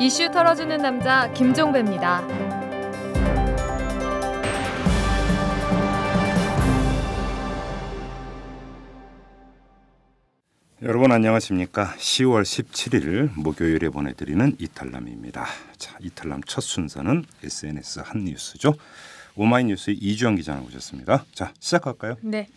이슈 털어주는 남자 김종배입니다. 여러분 안녕하십니까? 10월 17일 목요일에 보내드리는 이탈남입니다. 자, 이탈남 첫 순서는 SNS 한 뉴스죠. 오마이뉴스의 이주영 기자 나오셨습니다. 자, 시작할까요? 네.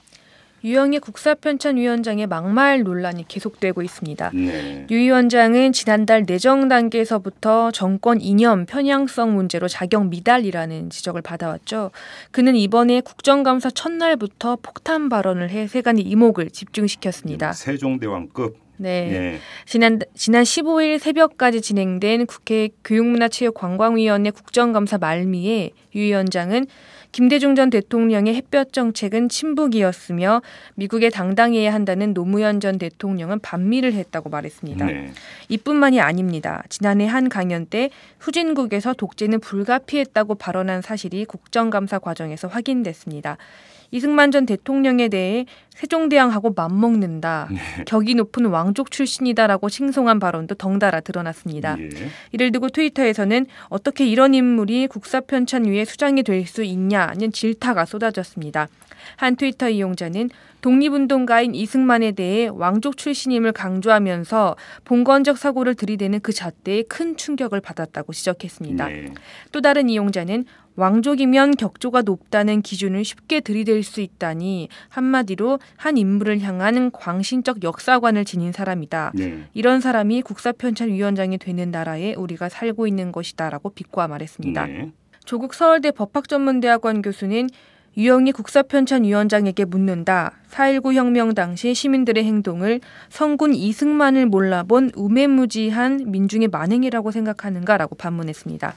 유영희 국사편찬위원장의 막말 논란이 계속되고 있습니다. 네. 유 위원장은 지난달 내정 단계에서부터 정권 이념 편향성 문제로 자격 미달이라는 지적을 받아왔죠. 그는 이번에 국정감사 첫날부터 폭탄 발언을 해 세간의 이목을 집중시켰습니다. 음, 세종대왕급 네. 네. 지난 지난 15일 새벽까지 진행된 국회 교육문화체육관광위원회 국정감사 말미에 유 위원장은 김대중 전 대통령의 햇볕 정책은 친북이었으며 미국에 당당해야 한다는 노무현 전 대통령은 반미를 했다고 말했습니다. 네. 이뿐만이 아닙니다. 지난해 한 강연 때 후진국에서 독재는 불가피했다고 발언한 사실이 국정감사 과정에서 확인됐습니다. 이승만 전 대통령에 대해 세종대왕하고 맞먹는다. 네. 격이 높은 왕족 출신이다라고 칭송한 발언도 덩달아 드러났습니다. 예. 이를 두고 트위터에서는 어떻게 이런 인물이 국사편찬 위에 수장이 될 수 있냐는 질타가 쏟아졌습니다. 한 트위터 이용자는 독립운동가인 이승만에 대해 왕족 출신임을 강조하면서 봉건적 사고를 들이대는 그 잣대에 큰 충격을 받았다고 지적했습니다. 네. 또 다른 이용자는 왕족이면 격조가 높다는 기준을 쉽게 들이댈 수 있다니 한마디로 한 인물을 향한 광신적 역사관을 지닌 사람이다. 네. 이런 사람이 국사편찬위원장이 되는 나라에 우리가 살고 있는 것이다라고 비꼬아 말했습니다. 네. 조국 서울대 법학전문대학원 교수는 유영희 국사편찬위원장에게 묻는다. 4.19 혁명 당시 시민들의 행동을 성군 이승만을 몰라본 우매무지한 민중의 만행이라고 생각하는가라고 반문했습니다.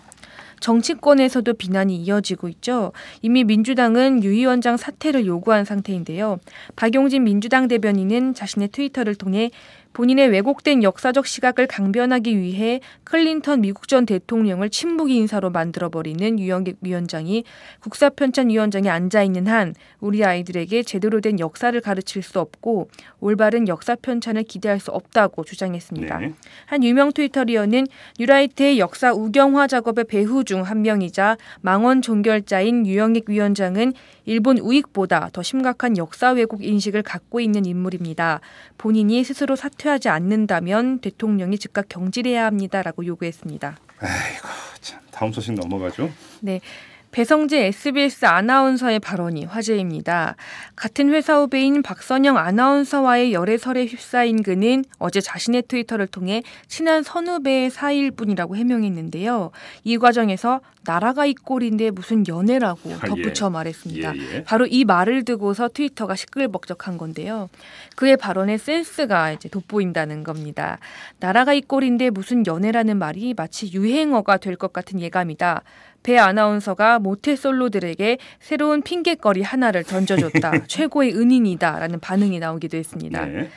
정치권에서도 비난이 이어지고 있죠. 이미 민주당은 유 위원장 사퇴를 요구한 상태인데요. 박용진 민주당 대변인은 자신의 트위터를 통해 본인의 왜곡된 역사적 시각을 강변하기 위해 클린턴 미국 전 대통령을 침묵 인사로 만들어버리는 유영객 위원장이 국사편찬위원장에 앉아있는 한 우리 아이들에게 제대로 된 역사를 가르칠 수 없고 올바른 역사편찬을 기대할 수 없다고 주장했습니다. 네. 한 유명 트위터리어는 뉴라이트의 역사 우경화 작업의 배후 중 한 명이자 망원 종결자인 유영익 위원장은 일본 우익보다 더 심각한 역사 왜곡 인식을 갖고 있는 인물입니다. 본인이 스스로 사퇴 사퇴하지 않는다면 대통령이 즉각 경질해야 합니다라고 요구했습니다. 아이참 다음 소식 넘어가죠. 네. 배성재 SBS 아나운서의 발언이 화제입니다. 같은 회사 후배인 박선영 아나운서와의 열애설에 휩싸인 그는 어제 자신의 트위터를 통해 친한 선후배의 사이일 뿐이라고 해명했는데요. 이 과정에서 나라가 이 꼴인데 무슨 연애라고 아, 예. 덧붙여 예. 말했습니다. 예, 예. 바로 이 말을 두고서 트위터가 시끌벅적한 건데요. 그의 발언의 센스가 이제 돋보인다는 겁니다. 나라가 이 꼴인데 무슨 연애라는 말이 마치 유행어가 될 것 같은 예감이다. 배 아나운서가 모태 솔로들에게 새로운 핑계거리 하나를 던져줬다. 최고의 은인이다라는 반응이 나오기도 했습니다. 네.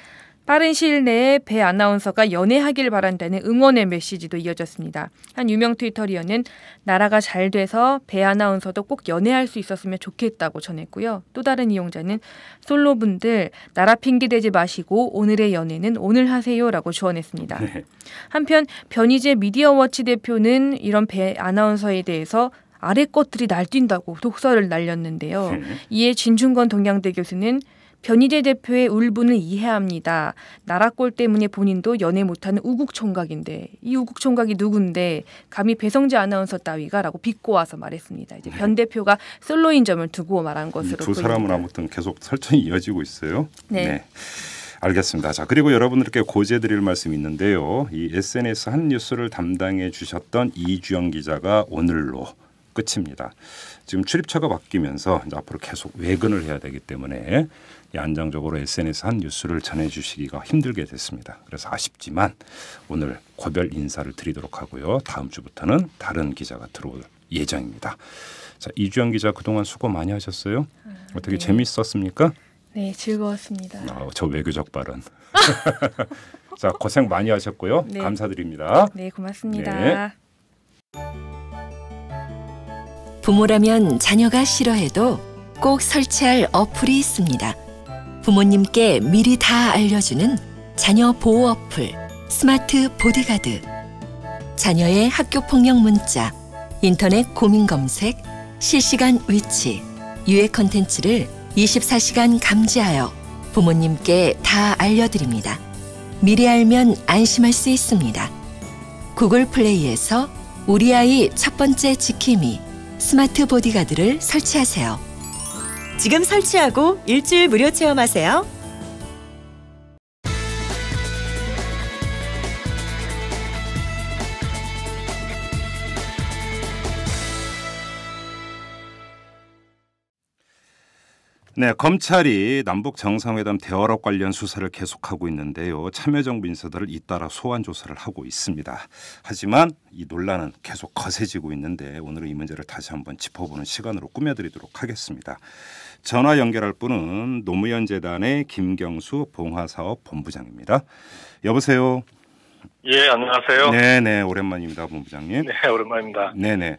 빠른 시일 내에 배 아나운서가 연애하길 바란다는 응원의 메시지도 이어졌습니다. 한 유명 트위터리어는 나라가 잘 돼서 배 아나운서도 꼭 연애할 수 있었으면 좋겠다고 전했고요. 또 다른 이용자는 솔로분들 나라 핑계 대지 마시고 오늘의 연애는 오늘 하세요라고 조언했습니다. 네. 한편 변희재 미디어워치 대표는 이런 배 아나운서에 대해서 아래 것들이 날뛴다고 독설을 날렸는데요. 네. 이에 진중권 동양대 교수는 변희재 대표의 울분을 이해합니다. 나라꼴 때문에 본인도 연애 못하는 우국 총각인데 이 우국 총각이 누군데 감히 배성재 아나운서 따위가라고 비꼬아서 말했습니다. 이제 네. 변 대표가 솔로인 점을 두고 말한 것으로 두 사람은 아무튼 계속 설전이 이어지고 있어요. 네. 네. 알겠습니다. 자 그리고 여러분들께 고지드릴 말씀이 있는데요. 이 SNS 한 뉴스를 담당해 주셨던 이주영 기자가 오늘로 끝입니다. 지금 출입처가 바뀌면서 앞으로 계속 외근을 해야 되기 때문에 안정적으로 SNS 한 뉴스를 전해주시기가 힘들게 됐습니다. 그래서 아쉽지만 오늘 고별 인사를 드리도록 하고요. 다음 주부터는 다른 기자가 들어올 예정입니다. 자 이주영 기자 그동안 수고 많이 하셨어요. 아, 어떻게 네. 재있었습니까네 즐거웠습니다. 아, 저 외교적 발언. 자 고생 많이 하셨고요. 네. 감사드립니다. 네 고맙습니다. 네. 부모라면 자녀가 싫어해도 꼭 설치할 어플이 있습니다. 부모님께 미리 다 알려주는 자녀 보호 어플 스마트 보디가드 자녀의 학교 폭력 문자 인터넷 고민 검색 실시간 위치 유해 컨텐츠를 24시간 감지하여 부모님께 다 알려드립니다. 미리 알면 안심할 수 있습니다. 구글 플레이에서 우리 아이 첫 번째 지킴이 스마트 보디가드를 설치하세요. 지금 설치하고 일주일 무료 체험하세요. 네, 검찰이 남북 정상회담 대화력 관련 수사를 계속하고 있는데요. 참여정부 인사들을 잇따라 소환 조사를 하고 있습니다. 하지만 이 논란은 계속 거세지고 있는데 오늘은 이 문제를 다시 한번 짚어보는 시간으로 꾸며드리도록 하겠습니다. 전화 연결할 분은 노무현 재단의 김경수 봉화사업 본부장입니다. 여보세요. 예, 안녕하세요. 네, 네, 오랜만입니다, 본부장님. 네, 오랜만입니다. 네, 네.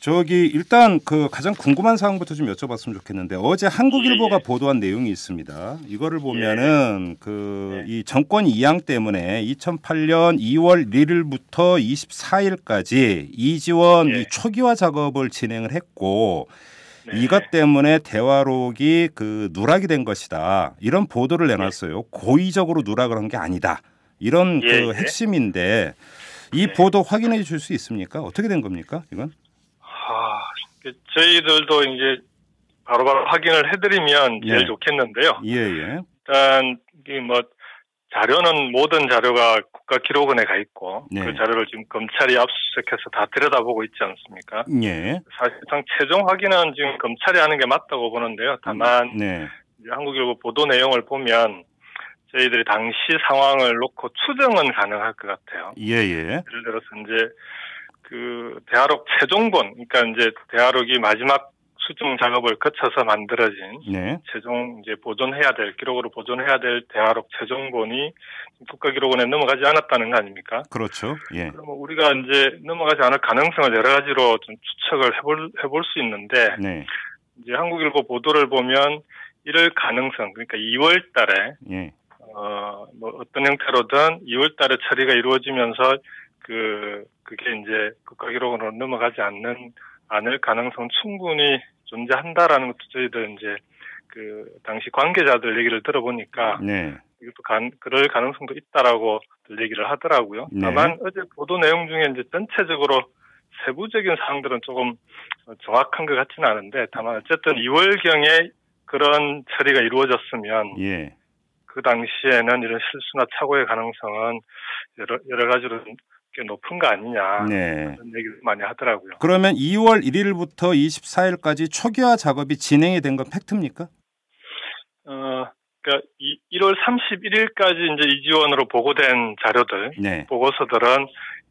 저기 일단 그 가장 궁금한 사항부터 좀 여쭤봤으면 좋겠는데 어제 한국일보가 예, 예. 보도한 내용이 있습니다. 이거를 보면은 예. 예. 그이 네. 정권 이양 때문에 2008년 2월 1일부터 24일까지 이지원 이 예. 초기화 작업을 진행을 했고 네. 이것 때문에 대화록이 그 누락이 된 것이다. 이런 보도를 네. 내놨어요. 고의적으로 누락을 한 게 아니다. 이런 예, 그 예. 핵심인데 이 네. 보도 확인해 줄 수 있습니까? 어떻게 된 겁니까? 이건? 아, 저희들도 이제 바로바로 바로 확인을 해드리면 제일 예. 좋겠는데요. 예, 예. 일단 이뭐 자료는 모든 자료가 국가 기록원에 가 있고 네. 그 자료를 지금 검찰이 압수수색해서 다 들여다보고 있지 않습니까? 네. 사실상 최종 확인은 지금 검찰이 하는 게 맞다고 보는데요. 다만 네. 한국일보 보도 내용을 보면 저희들이 당시 상황을 놓고 추정은 가능할 것 같아요. 예예. 예. 예를 들어서 이제 그 대하록 최종본, 그러니까 이제 대하록이 마지막 수정 작업을 거쳐서 만들어진 네. 최종 이제 보존해야 될 기록으로 보존해야 될 대화록 최종본이 국가기록원에 넘어가지 않았다는 거 아닙니까? 그렇죠. 예. 그러면 우리가 이제 넘어가지 않을 가능성을 여러 가지로 좀 추측을 해볼 해볼 수 있는데 네. 이제 한국일보 보도를 보면 이럴 가능성 그러니까 2월달에 예. 어뭐 어떤 형태로든 2월달에 처리가 이루어지면서 그 그게 이제 국가기록원으로 넘어가지 않는 않을 가능성 충분히 존재한다라는 것도 저희들 이제 그 당시 관계자들 얘기를 들어보니까 네. 이것도 간, 그럴 가능성도 있다라고 얘기를 하더라고요. 네. 다만 어제 보도 내용 중에 이제 전체적으로 세부적인 사항들은 조금 정확한 것 같지는 않은데 다만 어쨌든 2월 경에 그런 처리가 이루어졌으면 예. 그 당시에는 이런 실수나 착오의 가능성은 여러, 여러 가지로 꽤 높은 거 아니냐 네. 그런 얘기를 많이 하더라고요. 그러면 2월 1일부터 24일까지 초기화 작업이 진행이 된 건 팩트입니까? 어, 그러니까 1월 31일까지 이제 이지원으로 보고된 자료들, 네. 보고서들은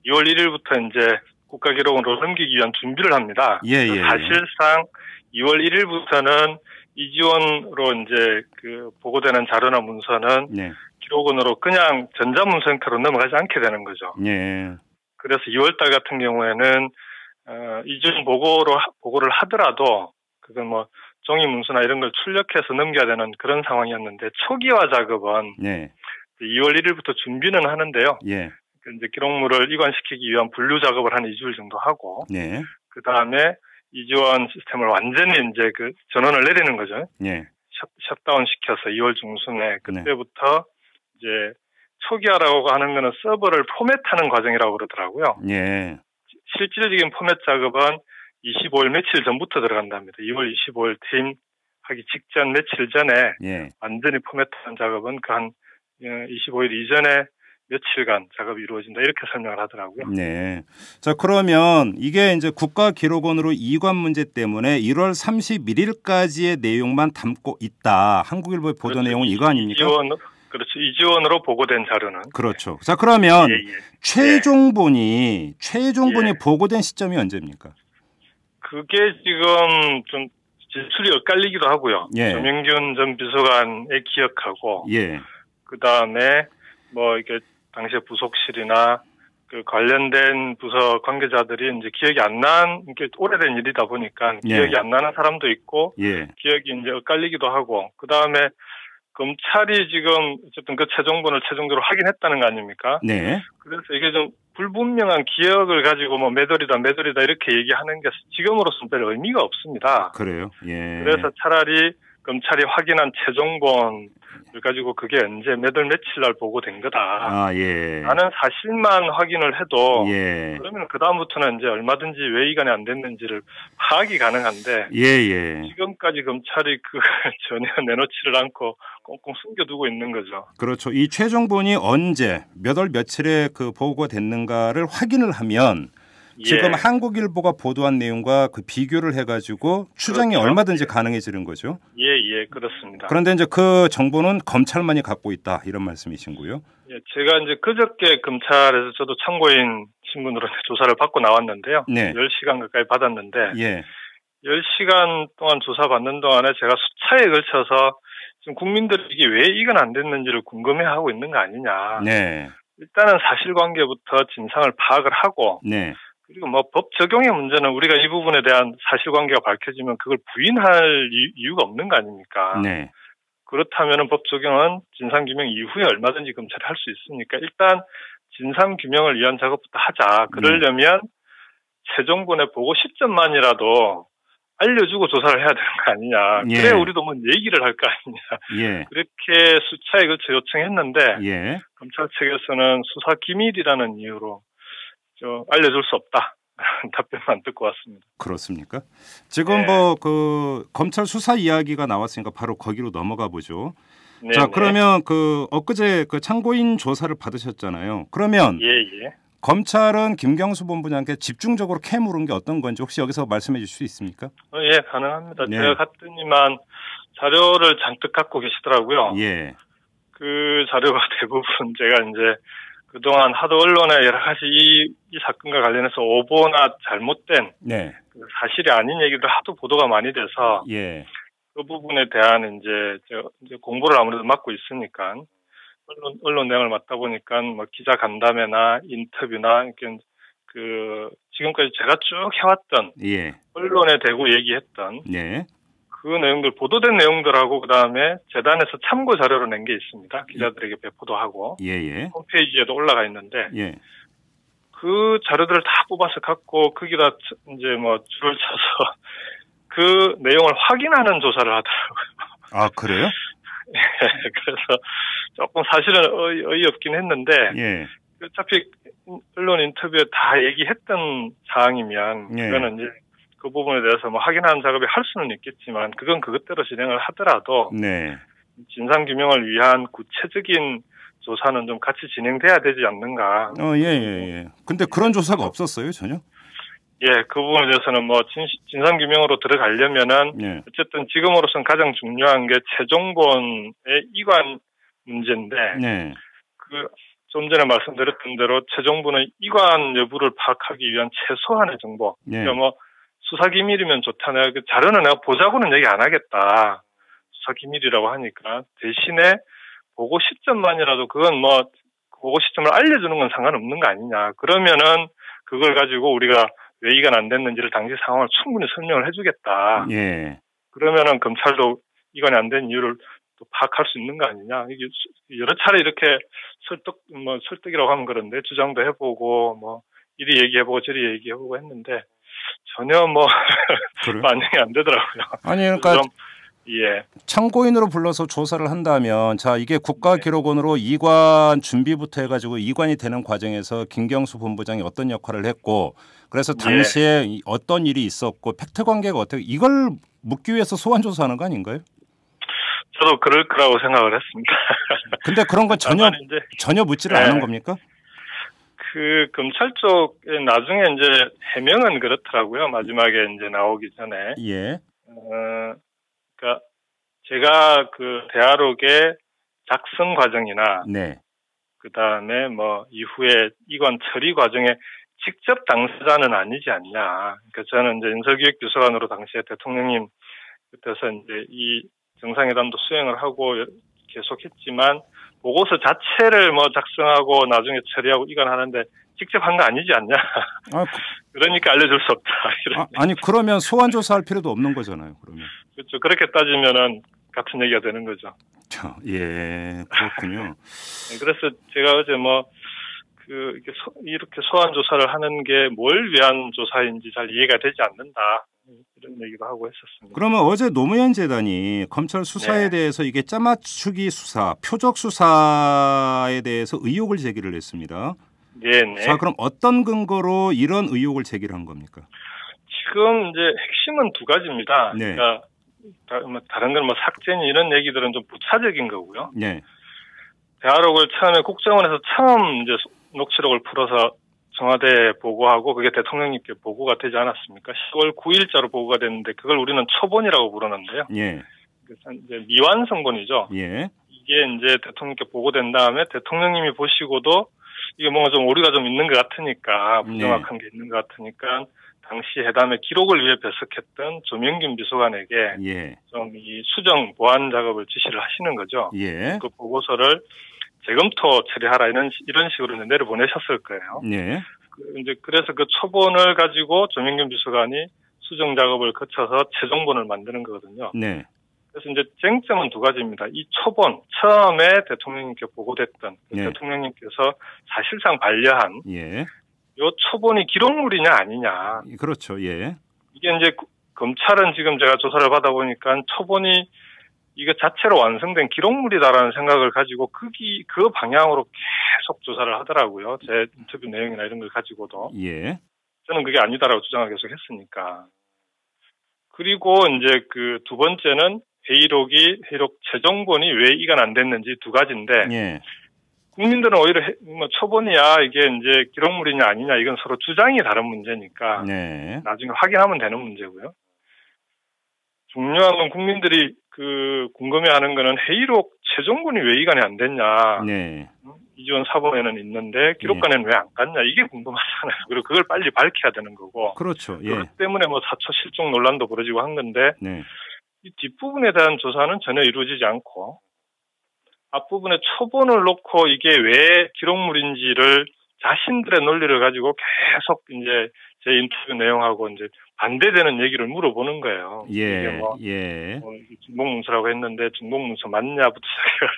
2월 1일부터 이제 국가기록으로 넘기기 위한 준비를 합니다. 예, 예, 예. 사실상 2월 1일부터는 이지원으로 이제 그 보고되는 자료나 문서는 네. 기록원으로 그냥 전자문서 형태로 넘어가지 않게 되는 거죠. 네. 그래서 2월달 같은 경우에는 어, 이지원 보고로 보고를 하더라도 그건 뭐 종이 문서나 이런 걸 출력해서 넘겨야 되는 그런 상황이었는데 초기화 작업은 네. 2월 1일부터 준비는 하는데요. 예. 그 이제 기록물을 이관시키기 위한 분류 작업을 한 2주일 정도 하고 네. 그 다음에 이지원 시스템을 완전히 이제 그 전원을 내리는 거죠. 예. 셧, 다운 시켜서 2월 중순에 네. 그때부터 네. 이제 초기화라고 하는 거는 서버를 포맷하는 과정이라고 그러더라고요. 예. 실질적인 포맷 작업은 25일 며칠 전부터 들어간답니다. 2월 25일 팀 하기 직전 며칠 전에 예. 완전히 포맷하는 작업은 그 한 25일 어, 이전에 며칠간 작업이 이루어진다 이렇게 설명을 하더라고요. 네. 자 그러면 이게 이제 국가기록원으로 이관 문제 때문에 1월 31일까지의 내용만 담고 있다. 한국일보의 보도 그렇죠. 내용은 이거 아닙니까? 이지원, 그렇죠. 이지원으로 보고된 자료는. 그렇죠. 자 그러면 예, 예. 최종본이 최종본이 예. 보고된 시점이 언제입니까? 그게 지금 좀진출이 엇갈리기도 하고요. 예. 조명균 전 비서관의 기억하고, 예. 그 다음에 뭐 이렇게 당시에 부속실이나 그 관련된 부서 관계자들이 이제 기억이 안 난, 오래된 일이다 보니까 예. 기억이 안 나는 사람도 있고, 예. 기억이 이제 엇갈리기도 하고, 그 다음에 검찰이 지금 어쨌든 그 최종본을 최종적으로 확인했다는 거 아닙니까? 네. 그래서 이게 좀 불분명한 기억을 가지고 뭐 매돌이다 매돌이다 이렇게 얘기하는 게 지금으로서는 별 의미가 없습니다. 그래요. 예. 그래서 차라리 검찰이 확인한 최종본 그래가지고 그게 언제 몇 월 며칠 날 보고된 거다. 아, 예. 나는 사실만 확인을 해도 예. 그러면 그 다음부터는 이제 얼마든지 왜 이간이 안 됐는지를 파악이 가능한데 예, 예. 지금까지 검찰이 그 전혀 내놓지를 않고 꽁꽁 숨겨두고 있는 거죠. 그렇죠. 이 최종본이 언제 몇 월 며칠에 그 보고됐는가를 확인을 하면 지금 예. 한국일보가 보도한 내용과 그 비교를 해가지고 추정이 그렇죠. 얼마든지 가능해지는 거죠. 예, 예, 그렇습니다. 그런데 이제 그 정보는 검찰만이 갖고 있다 이런 말씀이신고요. 예, 제가 이제 그저께 검찰에서 저도 참고인 신분으로 조사를 받고 나왔는데요. 네. 10시간 가까이 받았는데 예. 10시간 동안 조사받는 동안에 제가 수차에 걸쳐서 지금 국민들이 게왜 이건 안 됐는지를 궁금해하고 있는 거 아니냐. 네. 일단은 사실관계부터 진상을 파악을 하고 네. 그리고 뭐 법 적용의 문제는 우리가 이 부분에 대한 사실관계가 밝혀지면 그걸 부인할 이유가 없는 거 아닙니까? 네. 그렇다면 법 적용은 진상규명 이후에 얼마든지 검찰이 할 수 있으니까 일단 진상규명을 위한 작업부터 하자. 그러려면 네. 최종본의 보고 10점만이라도 알려주고 조사를 해야 되는 거 아니냐. 예. 그래 우리도 뭐 얘기를 할 거 아니냐. 예. 그렇게 수차에 걸쳐 요청했는데 예. 검찰 측에서는 수사 기밀이라는 이유로 저 알려줄 수 없다. 답변만 듣고 왔습니다. 그렇습니까? 지금 뭐 네. 뭐그 검찰 수사 이야기가 나왔으니까 바로 거기로 넘어가 보죠. 네네. 자 네. 그러면 그 엊그제 그 참고인 조사를 받으셨잖아요. 그러면 예예. 예. 검찰은 김경수 본부장께 집중적으로 캐물은 게 어떤 건지 혹시 여기서 말씀해 주실 수 있습니까? 어, 예 가능합니다. 네. 제가 갔더니만 자료를 잔뜩 갖고 계시더라고요. 예. 그 자료가 대부분 제가 이제 그동안 하도 언론에 여러 가지 이, 이 사건과 관련해서 오보나 잘못된 네. 그 사실이 아닌 얘기를 하도 보도가 많이 돼서 예. 그 부분에 대한 이제, 이제 공부를 아무래도 맡고 있으니까 언론, 언론 내용을 맡다 보니까 뭐 기자 간담회나 인터뷰나 이렇게 그 지금까지 제가 쭉 해왔던 예. 언론에 대고 얘기했던 예. 그 내용들 보도된 내용들하고 그다음에 재단에서 참고 자료로 낸 게 있습니다. 기자들에게 배포도 하고 예예. 예. 홈페이지에도 올라가 있는데 예. 그 자료들을 다 뽑아서 갖고 거기다 이제 뭐 줄을 쳐서 그 내용을 확인하는 조사를 하더라고요. 아 그래요? 예, 그래서 조금 사실은 어이, 어이없긴 했는데 예. 어차피 언론 인터뷰에 다 얘기했던 사항이면 예. 그거는 이제 그 부분에 대해서 뭐 확인하는 작업이 할 수는 있겠지만 그건 그것대로 진행을 하더라도 네. 진상 규명을 위한 구체적인 조사는 좀 같이 진행돼야 되지 않는가. 어, 예, 예, 예. 근데 그런 조사가 없었어요, 전혀? 예, 그 부분에 대해서는 뭐 진, 상규명으로 들어가려면은 예. 어쨌든 지금으로선 가장 중요한 게 최종본의 이관 문제인데 예. 네. 그좀 전에 말씀드렸던 대로 최종본의 이관 여부를 파악하기 위한 최소한의 정보. 예. 그러니까 뭐 수사 기밀이면 좋다네. 그 자료는 내가 보자고는 얘기 안 하겠다. 수사 기밀이라고 하니까 대신에 보고 시점만이라도 그건 뭐 보고 시점을 알려주는 건 상관없는 거 아니냐. 그러면은 그걸 가지고 우리가 왜 이건 안 됐는지를 당시 상황을 충분히 설명을 해주겠다. 예. 그러면은 검찰도 이건 안 된 이유를 또 파악할 수 있는 거 아니냐. 이게 여러 차례 이렇게 설득, 뭐 설득이라고 하면 그런데 주장도 해보고 뭐 이리 얘기해보고 저리 얘기해보고 했는데 전혀 뭐 반영이 안 되더라고요. 아니 그러니까 좀, 예. 참고인으로 불러서 조사를 한다면 자 이게 국가기록원으로 네. 이관 준비부터 해가지고 이관이 되는 과정에서 김경수 본부장이 어떤 역할을 했고 그래서 예. 당시에 네. 어떤 일이 있었고 팩트 관계가 어떻게 이걸 묻기 위해서 소환 조사하는 거 아닌가요? 저도 그럴 거라고 생각을 했습니다. 근데 그런 건 전혀 전혀 묻지를 네. 않은 겁니까? 그 검찰 쪽에 나중에 이제 해명은 그렇더라고요. 마지막에 이제 나오기 전에. 예. 어, 그니까 제가 그 대화록의 작성 과정이나 네. 그다음에 뭐 이후에 이관 처리 과정에 직접 당사자는 아니지 않냐. 그러니까 저는 이제 인사기획비서관으로 당시에 대통령님 끝에서 이제 이 정상회담도 수행을 하고 계속했지만 보고서 자체를 뭐 작성하고 나중에 처리하고 이건 하는데 직접 한 거 아니지 않냐. 아, 그 그러니까 알려줄 수 없다. 아, 니 그러면 소환 조사할 필요도 없는 거잖아요. 그러면 그렇죠. 그렇게 따지면은 같은 얘기가 되는 거죠. 예 그렇군요. 네, 그래서 제가 어제 뭐그 이렇게, 소, 환 조사를 하는 게 뭘 위한 조사인지 잘 이해가 되지 않는다. 이런 얘기도 하고 했었습니다. 그러면 어제 노무현 재단이 검찰 수사에 네. 대해서 이게 짜맞추기 수사, 표적 수사에 대해서 의혹을 제기를 했습니다. 네, 네. 자, 그럼 어떤 근거로 이런 의혹을 제기를 한 겁니까? 지금 이제 핵심은 두 가지입니다. 네. 그러니까 뭐 다른 건뭐 삭제니 이런 얘기들은 좀 부차적인 거고요. 네. 대화록을 처음에 국정원에서 처음 이제 녹취록을 풀어서 청와대에 보고하고 그게 대통령님께 보고가 되지 않았습니까? 10월 9일자로 보고가 됐는데 그걸 우리는 초본이라고 부르는데요. 예. 그래서 이제 미완성본이죠. 예. 이게 이제 대통령께 보고된 다음에 대통령님이 보시고도 이게 뭔가 좀 오류가 좀 있는 것 같으니까 부정확한 네. 게 있는 것 같으니까 당시 회담의 기록을 위해 배석했던 조명균 비서관에게 예. 좀이 수정 보완 작업을 지시를 하시는 거죠. 예. 그 보고서를 재검토 처리하라 이런 이런 식으로 내려 보내셨을 거예요. 예. 그, 이제 그래서 그 초본을 가지고 조명균 비서관이 수정 작업을 거쳐서 최종본을 만드는 거거든요. 네. 그래서 이제 쟁점은 두 가지입니다. 이 초본 처음에 대통령님께 보고됐던 예. 대통령님께서 사실상 반려한 예. 요 초본이 기록물이냐 아니냐. 그렇죠. 예. 이게 이제 검찰은 지금 제가 조사를 받아보니까 초본이 이거 자체로 완성된 기록물이다라는 생각을 가지고 그기 그 방향으로 계속 조사를 하더라고요. 제 인터뷰 내용이나 이런 걸 가지고도. 예. 저는 그게 아니다라고 주장을 계속 했으니까. 그리고 이제 그 두 번째는 회의록이 회의록 재정본이 왜 이건 안 됐는지 두 가지인데 예. 국민들은 오히려 해, 뭐 초본이야 이게 이제 기록물이냐 아니냐 이건 서로 주장이 다른 문제니까 네. 나중에 확인하면 되는 문제고요. 중요한 건 국민들이 그 궁금해하는 거는 회의록 최종군이 왜 이관이 안 됐냐. 네. 음? 이지원 사본에는 있는데 기록관에는 예. 왜안 갔냐 이게 궁금하잖아요. 그리고 그걸 빨리 밝혀야 되는 거고. 그렇죠. 예. 그기 때문에 뭐 사초 실종 논란도 벌어지고 한 건데 네. 이 뒷부분에 대한 조사는 전혀 이루어지지 않고 앞부분에 초본을 놓고 이게 왜 기록물인지를 자신들의 논리를 가지고 계속 이제 제 인터뷰 내용하고 이제 반대되는 얘기를 물어보는 거예요. 예. 이 뭐, 예. 뭐 중복문서라고 했는데 중복문서 맞냐부터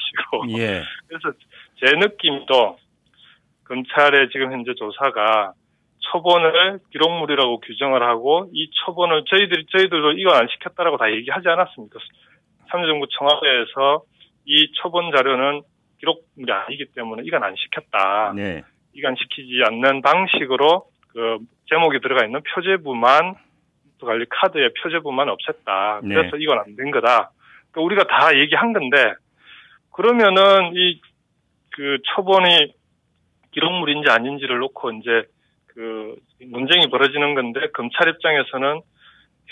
시작해가지고. 예. 그래서 제 느낌도 검찰의 지금 현재 조사가 처본을 기록물이라고 규정을 하고 이처본을 저희들이 저희들도 이건 안 시켰다라고 다 얘기하지 않았습니까? 참여정부 청와대에서 이처본 자료는 기록물이 아니기 때문에 이건 안 시켰다. 네. 이건 시키지 않는 방식으로 그 제목이 들어가 있는 표제부만 관리 카드의 표제부만 없앴다. 네. 그래서 네. 이건 안 된 거다. 그러니까 우리가 다 얘기한 건데 그러면은 이그초본이 기록물인지 아닌지를 놓고 이제 그 논쟁이 벌어지는 건데 검찰 입장에서는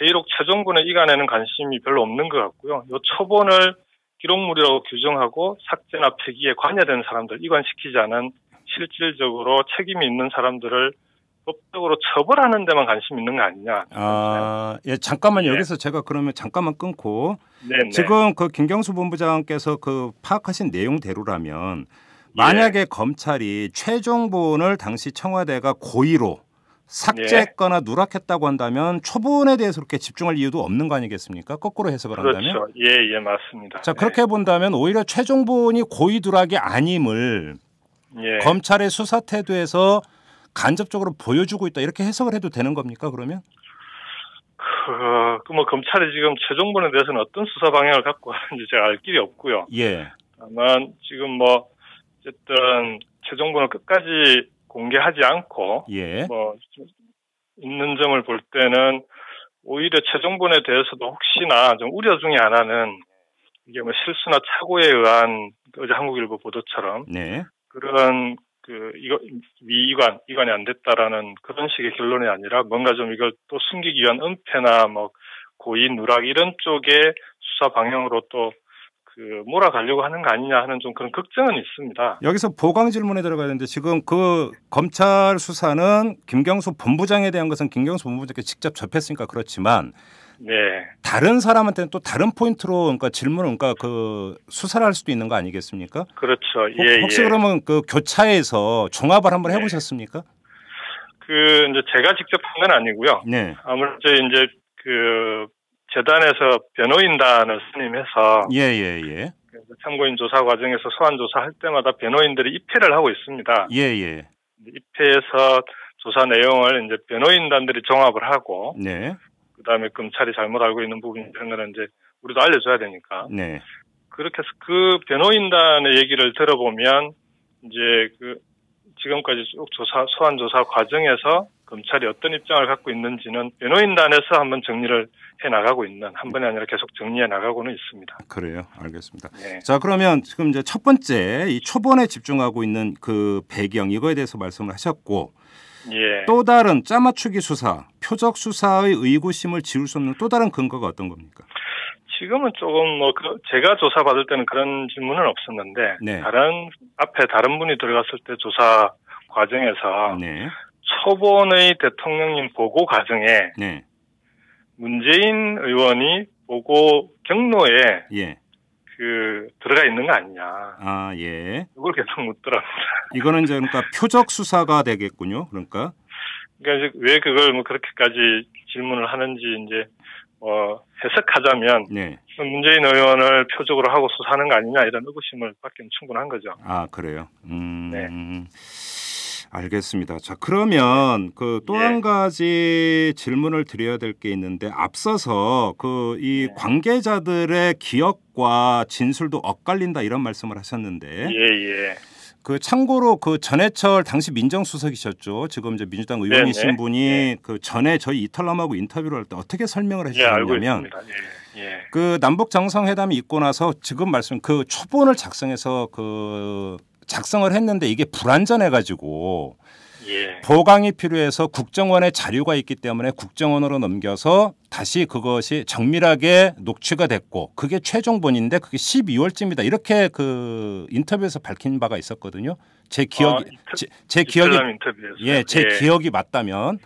회의록 최종군의 이간에는 관심이 별로 없는 것 같고요. 이 초본을 기록물이라고 규정하고 삭제나 폐기에 관여된 사람들 이관시키지 않은 실질적으로 책임이 있는 사람들을 법적으로 처벌하는 데만 관심 있는 거 아니냐. 아, 예, 잠깐만 네. 여기서 제가 그러면 잠깐만 끊고 네네. 네. 지금 그 김경수 본부장께서 그 파악하신 내용대로라면 만약에 예. 검찰이 최종 본을 당시 청와대가 고의로 삭제했거나 예. 누락했다고 한다면 초본에 대해서 그렇게 집중할 이유도 없는 거 아니겠습니까? 거꾸로 해석을 그렇죠. 한다면? 그렇죠. 예, 예, 맞습니다. 자, 그렇게 네. 본다면 오히려 최종본이 고의 누락이 아님을 예. 검찰의 수사 태도에서 간접적으로 보여주고 있다 이렇게 해석을 해도 되는 겁니까 그러면? 그뭐 그 검찰이 지금 최종 본에 대해서는 어떤 수사 방향을 갖고 하는지 제가 알 길이 없고요. 예. 다만 지금 뭐 어쨌든 최종본을 끝까지 공개하지 않고 예. 뭐 있는 점을 볼 때는 오히려 최종본에 대해서도 혹시나 좀 우려 중의 하나는 이게 뭐 실수나 착오에 의한 그 어제 한국일보 보도처럼 네. 그런 그 이거 미이관 이관이 안 됐다라는 그런 식의 결론이 아니라 뭔가 좀 이걸 또 숨기기 위한 은폐나 뭐 고의 누락 이런 쪽에 수사 방향으로 또 그 몰아가려고 하는 거 아니냐 하는 좀 그런 걱정은 있습니다. 여기서 보강 질문에 들어가야 되는데 지금 그 검찰 수사는 김경수 본부장에 대한 것은 김경수 본부장께 직접 접했으니까 그렇지만 네. 다른 사람한테는 또 다른 포인트로 그러니까 질문을 그러니까 그 수사를 할 수도 있는 거 아니겠습니까? 그렇죠. 예, 혹, 혹시 예. 그러면 그 교차에서 종합을 한번 네. 해보셨습니까? 그 이제 제가 직접 한 건 아니고요. 네. 아무래도 이제 그 재단에서 변호인단을 선임해서 예예예. 예, 예. 예. 참고인 조사 과정에서 소환 조사할 때마다 변호인들이 입회를 하고 있습니다. 예예. 예. 입회에서 조사 내용을 이제 변호인단들이 종합을 하고 네. 그다음에 검찰이 잘못 알고 있는 부분 이런 거는 이제 우리도 알려줘야 되니까. 네. 그렇게 해서 그 변호인단의 얘기를 들어보면 이제 그 지금까지 쭉 조사 소환 조사 과정에서 검찰이 어떤 입장을 갖고 있는지는 변호인단에서 한번 정리를 해 나가고 있는 한 번이 아니라 계속 정리해 나가고는 있습니다. 그래요, 알겠습니다. 네. 자 그러면 지금 이제 첫 번째 이 초본에 집중하고 있는 그 배경 이거에 대해서 말씀을 하셨고 예. 또 다른 짜맞추기 수사, 표적 수사의 의구심을 지울 수 없는 또 다른 근거가 어떤 겁니까? 지금은 조금 뭐 그 제가 조사 받을 때는 그런 질문은 없었는데 네. 다른 앞에 다른 분이 들어갔을 때 조사 과정에서 네. 초본의 대통령님 보고 과정에 네. 문재인 의원이 보고 경로에 예. 그 들어가 있는 거 아니냐. 아 예. 그걸 계속 묻더라고요. 이거는 이제 그러니까 표적 수사가 되겠군요. 그러니까. 그러니까 이제 왜 그걸 뭐 그렇게까지 질문을 하는지 이제 어 해석하자면 네. 문재인 의원을 표적으로 하고 수사하는 거 아니냐 이런 의구심을 받기는 충분한 거죠. 아 그래요. 음. 네. 알겠습니다. 자 그러면 그 또한 예. 가지 질문을 드려야 될 게 있는데 앞서서 그이 네. 관계자들의 기억과 진술도 엇갈린다 이런 말씀을 하셨는데 예예. 예. 그 참고로 그 전해철 당시 민정수석이셨죠. 지금 이제 민주당 네, 의원이신 네네. 분이 네. 그 전에 저희 이탈남하고 인터뷰를 할 때 어떻게 설명을 해주셨냐면 예, 예. 그 남북 정상회담이 있고 나서 지금 말씀 그 초본을 작성해서 그 작성을 했는데 이게 불완전해가지고 예. 보강이 필요해서 국정원의 자료가 있기 때문에 국정원으로 넘겨서 다시 그것이 정밀하게 녹취가 됐고 그게 최종본인데 그게 12월쯤이다 이렇게 그 인터뷰에서 밝힌 바가 있었거든요. 제 기억이 어, 제, 제 기억이 예, 제 예. 기억이 맞다면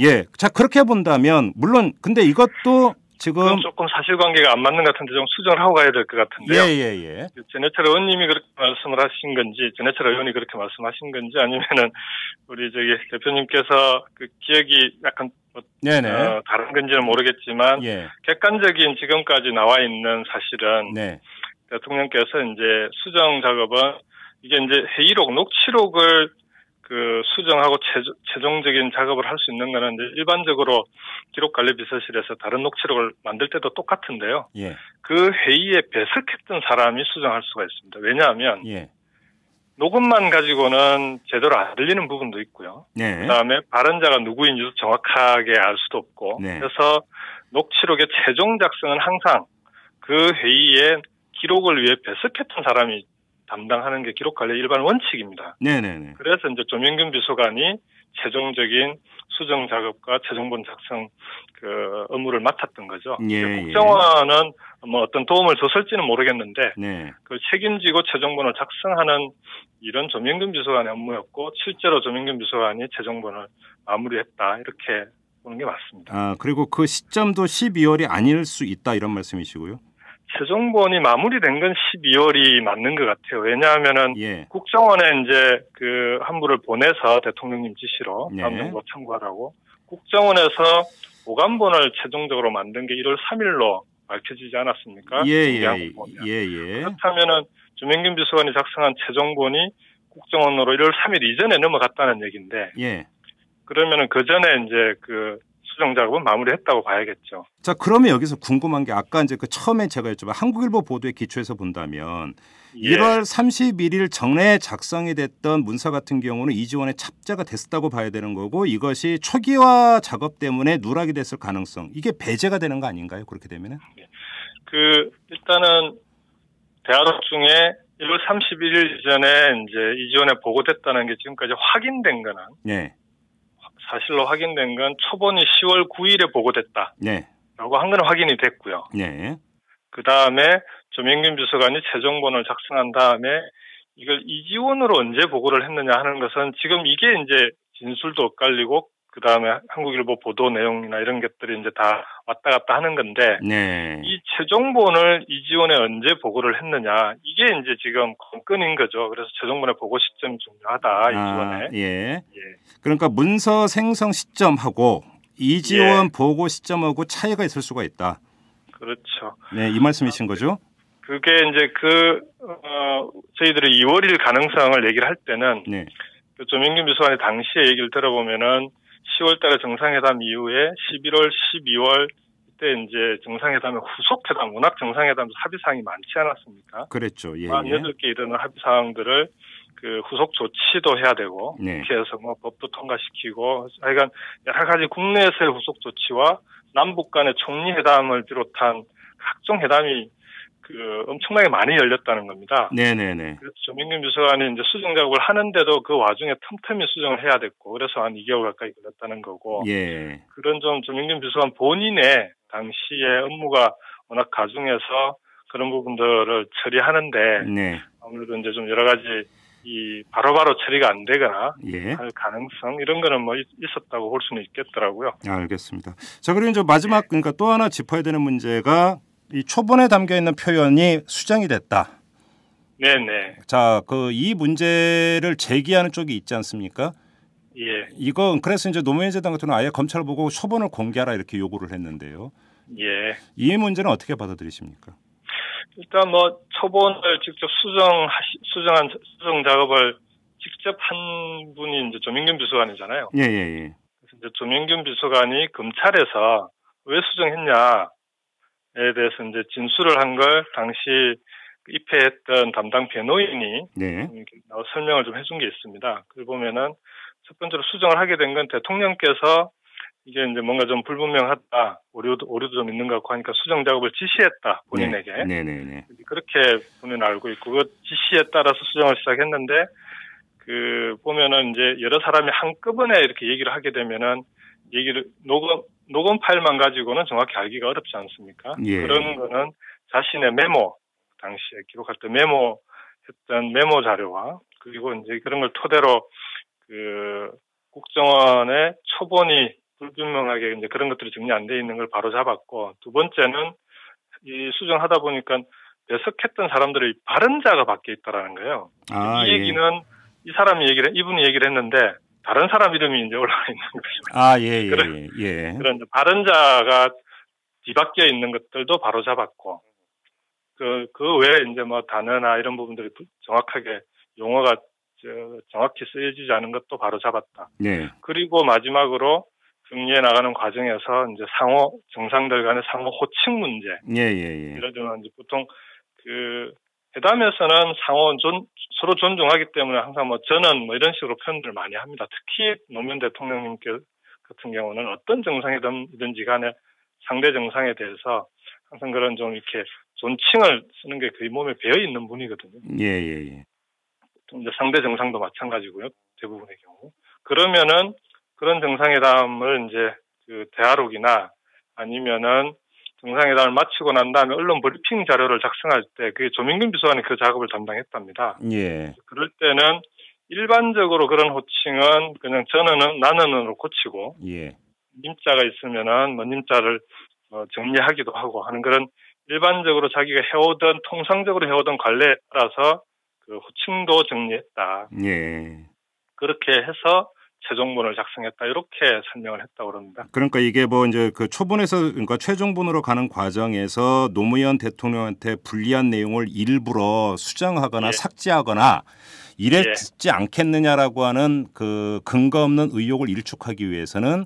네. 예. 자, 그렇게 본다면 물론 근데 이것도 지금 조금 사실관계가 안 맞는 것 같은데 좀 수정을 하고 가야 될 것 같은데요. 예예예. 예, 예. 예. 그 전해철 의원님이 그렇게 말씀을 하신 건지 전해철 의원이 그렇게 말씀하신 건지 아니면은 우리 저기 대표님께서 그 기억이 약간 뭐, 네네. 어, 다른 건지는 모르겠지만 예. 객관적인 지금까지 나와 있는 사실은 네. 대통령께서 이제 수정 작업은 이게 이제 회의록 녹취록을 그 수정하고 최종, 적인 작업을 할 수있는거는 일반적으로 기록 관리 비서실에서 다른 녹취록을 만들 때도 똑같은데요. 예. 그 회의에 배석했던 사람이 수정할 수가 있습니다. 왜냐하면 예. 녹음만 가지고는 제대로 안 들리는 부분도 있고요. 네. 그다음에 발언자가 누구인지도 정확하게 알 수도 없고 네. 그래서 녹취록의 최종 작성은 항상 그 회의에 기록을 위해 배석했던 사람이 담당하는 게 기록 관리 일반 원칙입니다. 네네네. 그래서 이제 조명균 비서관이 최종적인 수정 작업과 최종본 작성 그 업무를 맡았던 거죠. 예, 예. 국정원은 예. 뭐 어떤 도움을 줬을지는 모르겠는데 네. 그 책임지고 최종본을 작성하는 이런 조명균 비서관의 업무였고 실제로 조명균 비서관이 최종본을 마무리했다 이렇게 보는 게 맞습니다. 아 그리고 그 시점도 12월이 아닐 수 있다 이런 말씀이시고요. 재정본이 마무리된 건 12월이 맞는 것 같아요. 왜냐하면은 예. 국정원에 이제 그 한부를 보내서 대통령님 지시로 남정부 네. 예. 청구하라고 국정원에서 오감본을 최종적으로 만든 게 1월 3일로 밝혀지지 않았습니까? 예예. 예, 예, 예, 그렇다면은 주명균 비서관이 작성한 최종본이 국정원으로 1월 3일 이전에 넘어갔다는 얘기인데. 예. 그러면은 그 전에 이제 그 수정 작업은 마무리했다고 봐야겠죠. 자, 그러면 여기서 궁금한 게 아까 이제 그 처음에 제가 여쭤봐 한국일보 보도에 기초해서 본다면 예. 1월 31일 정례 작성이 됐던 문서 같은 경우는 이지원의 찹자가 됐다고 었 봐야 되는 거고 이것이 초기화 작업 때문에 누락이 됐을 가능성 이게 배제가 되는 거 아닌가요? 그렇게 되면은? 예. 그 일단은 대화록 중에 1월 31일 이전에 이제 이지원에 보고됐다는 게 지금까지 확인된 거는 예. 사실로 확인된 건 초본이 10월 9일에 보고됐다. 네. 라고 한 건 확인이 됐고요. 네. 그 다음에 조명균 비서관이 최종본을 작성한 다음에 이걸 이지원으로 언제 보고를 했느냐 하는 것은 지금 이게 이제 진술도 엇갈리고 그 다음에 한국일보 보도 내용이나 이런 것들이 이제 다 왔다 갔다 하는 건데 네. 이 최종본을 이지원에 언제 보고를 했느냐 이게 이제 지금 건건인 거죠. 그래서 최종본의 보고 시점이 중요하다 이지원에. 아, 예. 예. 그러니까 문서 생성 시점하고 이지원 예. 보고 시점하고 차이가 있을 수가 있다. 그렇죠. 네, 이 말씀이신 거죠? 그게 이제 그 어, 저희들이 2월 1일 가능성을 얘기를 할 때는 네. 그 조명균 비서관이당시에 얘기를 들어보면은 10월 달에 정상회담 이후에 11월, 12월 이때 이제 정상회담의 후속회담, 워낙 정상회담 합의사항이 많지 않았습니까? 그랬죠. 예. 18개 예. 이르는 합의사항들을 그 후속 조치도 해야 되고, 네. 국회에서 뭐 법도 통과시키고, 하여간 여러 가지 국내에서의 후속 조치와 남북 간의 총리회담을 비롯한 각종 회담이 그 엄청나게 많이 열렸다는 겁니다. 네네네. 그래서 조민균 비서관이 이제 수정 작업을 하는데도 그 와중에 틈틈이 수정을 해야 됐고 그래서 한 2개월 가까이 걸렸다는 거고. 예. 그런 점 조민균 비서관 본인의 당시의 업무가 워낙 가중해서 그런 부분들을 처리하는데 네. 아무래도 이제 좀 여러 가지 이 바로바로 처리가 안 되거나 예. 할 가능성 이런 거는 뭐 있었다고 볼 수는 있겠더라고요. 아, 알겠습니다. 자 그리고 이제 마지막 그러니까 또 하나 짚어야 되는 문제가 이 초본에 담겨 있는 표현이 수정이 됐다. 네네. 네. 자, 그 이 문제를 제기하는 쪽이 있지 않습니까? 예. 이건 그래서 이제 노무현 재단 같은 경우는 아예 검찰 보고 초본을 공개하라 이렇게 요구를 했는데요. 예. 이 문제는 어떻게 받아들이십니까? 일단 뭐 초본을 직접 수정 수정한 수정 작업을 직접 한 분이 이제 조민균 비서관이잖아요. 예, 예, 예. 그래서 이제 조민균 비서관이 검찰에서 왜 수정했냐 에 대해서 이제 진술을 한 걸 당시 입회했던 담당 변호인이 네. 설명을 좀 해준 게 있습니다. 그 보면은 첫 번째로 수정을 하게 된 건 대통령께서 이게 이제 뭔가 좀 불분명하다 오류도 오류도 좀 있는 것 같고 하니까 수정 작업을 지시했다 본인에게 네. 네, 네, 네. 그렇게 본인 은 알고 있고 그 지시에 따라서 수정을 시작했는데 그 보면은 이제 여러 사람이 한꺼번에 이렇게 얘기를 하게 되면은 얘기를 녹음 녹음 파일만 가지고는 정확히 알기가 어렵지 않습니까? 예. 그런 거는 자신의 메모 당시에 기록할 때 메모했던 메모 자료와 그리고 이제 그런 걸 토대로 그 국정원의 초본이 불분명하게 이제 그런 것들이 정리 안 돼 있는 걸 바로 잡았고 두 번째는 이 수정하다 보니까 배석했던 사람들의 발언자가 밖에 있다라는 거예요. 아, 이 예. 얘기는 이 사람이 얘기를 이분이 얘기를 했는데 다른 사람 이름이 이제 올라와 있는 것입니다. 아, 예, 예, 그런, 예. 예. 그런 바른 자가 뒤바뀌어 있는 것들도 바로 잡았고, 그, 그 외에 이제 뭐 단어나 이런 부분들이 정확하게 용어가 저, 정확히 쓰여지지 않은 것도 바로 잡았다. 네. 그리고 마지막으로 금리에 나가는 과정에서 이제 상호 정상들 간의 상호 호칭 문제. 예, 예, 예. 예를 들면 이제 보통 그 회담에서는 상호 존, 서로 존중하기 때문에 항상 뭐 저는 뭐 이런 식으로 표현을 많이 합니다. 특히 노무현 대통령님 같은 경우는 어떤 정상이든지 간에 상대 정상에 대해서 항상 그런 좀 이렇게 존칭을 쓰는 게 그의 몸에 배어 있는 분이거든요. 예, 예, 예. 이제 상대 정상도 마찬가지고요. 대부분의 경우. 그러면은 그런 정상회담을 이제 그 대화록이나 아니면은 정상회담을 마치고 난 다음에 언론 브리핑 자료를 작성할 때 그게 조민균 비서관이 그 작업을 담당했답니다. 예. 그럴 때는 일반적으로 그런 호칭은 그냥 저는은 나는으로 고치고 예. 님자가 있으면은 뭐 님자를 어, 정리하기도 하고 하는 그런 일반적으로 자기가 해오던 통상적으로 해오던 관례라서그 호칭도 정리했다. 예. 그렇게 해서 재정본을 작성했다 이렇게 설명을 했다고 그럽니다. 그러니까 이게 뭐 이제 그 초본에서 그러니까 최종본으로 가는 과정에서 노무현 대통령한테 불리한 내용을 일부러 수정하거나 예. 삭제하거나 이랬지 예. 않겠느냐라고 하는 그 근거 없는 의혹을 일축하기 위해서는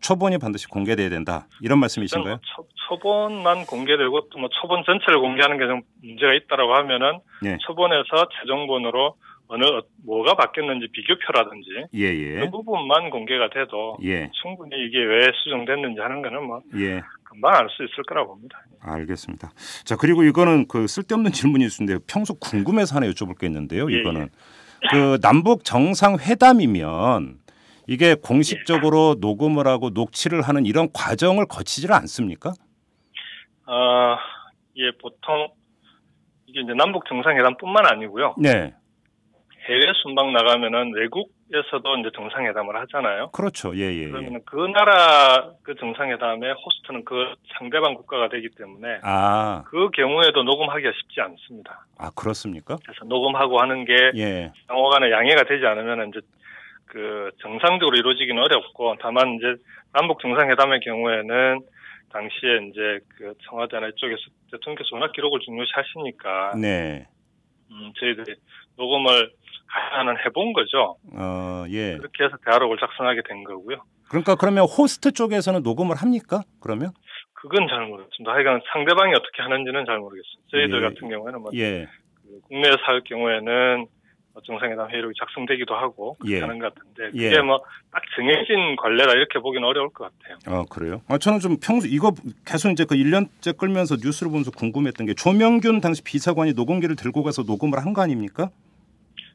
초본이 반드시 공개돼야 된다 이런 말씀이신가요? 뭐 초, 초본만 공개되고 또 뭐 초본 전체를 공개하는 게 좀 문제가 있다라고 하면은 예. 초본에서 재정본으로 어느 뭐가 바뀌었는지 비교표라든지 예예. 예. 그 부분만 공개가 돼도 예. 충분히 이게 왜 수정됐는지 하는 거는 뭐 예. 금방 알 수 있을 거라고 봅니다. 알겠습니다. 자 그리고 이거는 그 쓸데없는 질문이는데요 평소 궁금해서 하나 여쭤볼 게 있는데요. 예, 예. 이거는 예. 그 남북 정상 회담이면 이게 공식적으로 녹음을 하고 녹취를 하는 이런 과정을 거치질 않습니까? 아, 어, 예, 보통 이게 이제 남북 정상회담뿐만 아니고요. 네. 해외 순방 나가면은 외국에서도 이제 정상회담을 하잖아요. 그렇죠. 예, 예. 예. 그러면 그 나라 그 정상회담의 호스트는 그 상대방 국가가 되기 때문에 아. 그 경우에도 녹음하기가 쉽지 않습니다. 아, 그렇습니까? 그래서 녹음하고 하는 게 예. 상호 간에 양해가 되지 않으면 이제 그 정상적으로 이루어지기는 어렵고 다만 이제 남북 정상회담의 경우에는 당시에 이제 그 청와대나 이쪽에서 대통령께서 워낙 기록을 중요시 하시니까 네. 음, 저희들이 녹음을 가산은 해본 거죠. 어, 예. 그렇게 해서 대화록을 작성하게 된 거고요. 그러니까 그러면 호스트 쪽에서는 녹음을 합니까? 그러면? 그건 잘 모르겠습니다. 하여간 상대방이 어떻게 하는지는 잘모르겠습니 저희들 예. 같은 경우에는 뭐 예. 그 국내에서 경우에는 뭐 정상회담 회의록이 작성되기도 하고 예. 하는 것 같은데 예. 그게 예. 뭐 뭐딱 정해진 관례라 이렇게 보기는 어려울 것 같아요. 아 그래요? 아 저는 좀 평소 이거 계속 이제 그 1년째 끌면서 뉴스를 보면서 궁금했던 게 조명균 당시 비서관이 녹음기를 들고 가서 녹음을 한 거 아닙니까?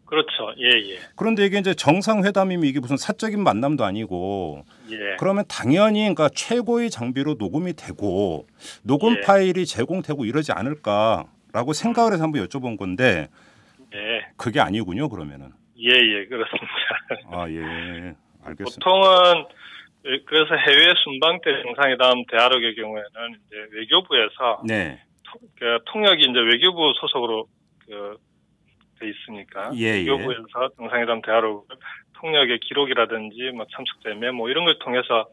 그렇죠. 예, 예. 그런데 이게 이제 정상회담이면 이게 무슨 사적인 만남도 아니고 예. 그러면 당연히 그러니까 최고의 장비로 녹음이 되고 녹음 예. 파일이 제공되고 이러지 않을까라고 생각을 해서 한번 여쭤본 건데 예. 그게 아니군요, 그러면은. 예, 예, 그렇습니다. 아, 예. 알겠습니다. 보통은 그래서 해외 순방 때 정상회담 대화록의 경우에는 이제 외교부에서 네. 통, 그 통역이 이제 외교부 소속으로 그돼 있으니까 예, 예. 교부에서 정상회담 대화록 을 통역의 기록이라든지 뭐 참석자의 메모 뭐 이런 걸 통해서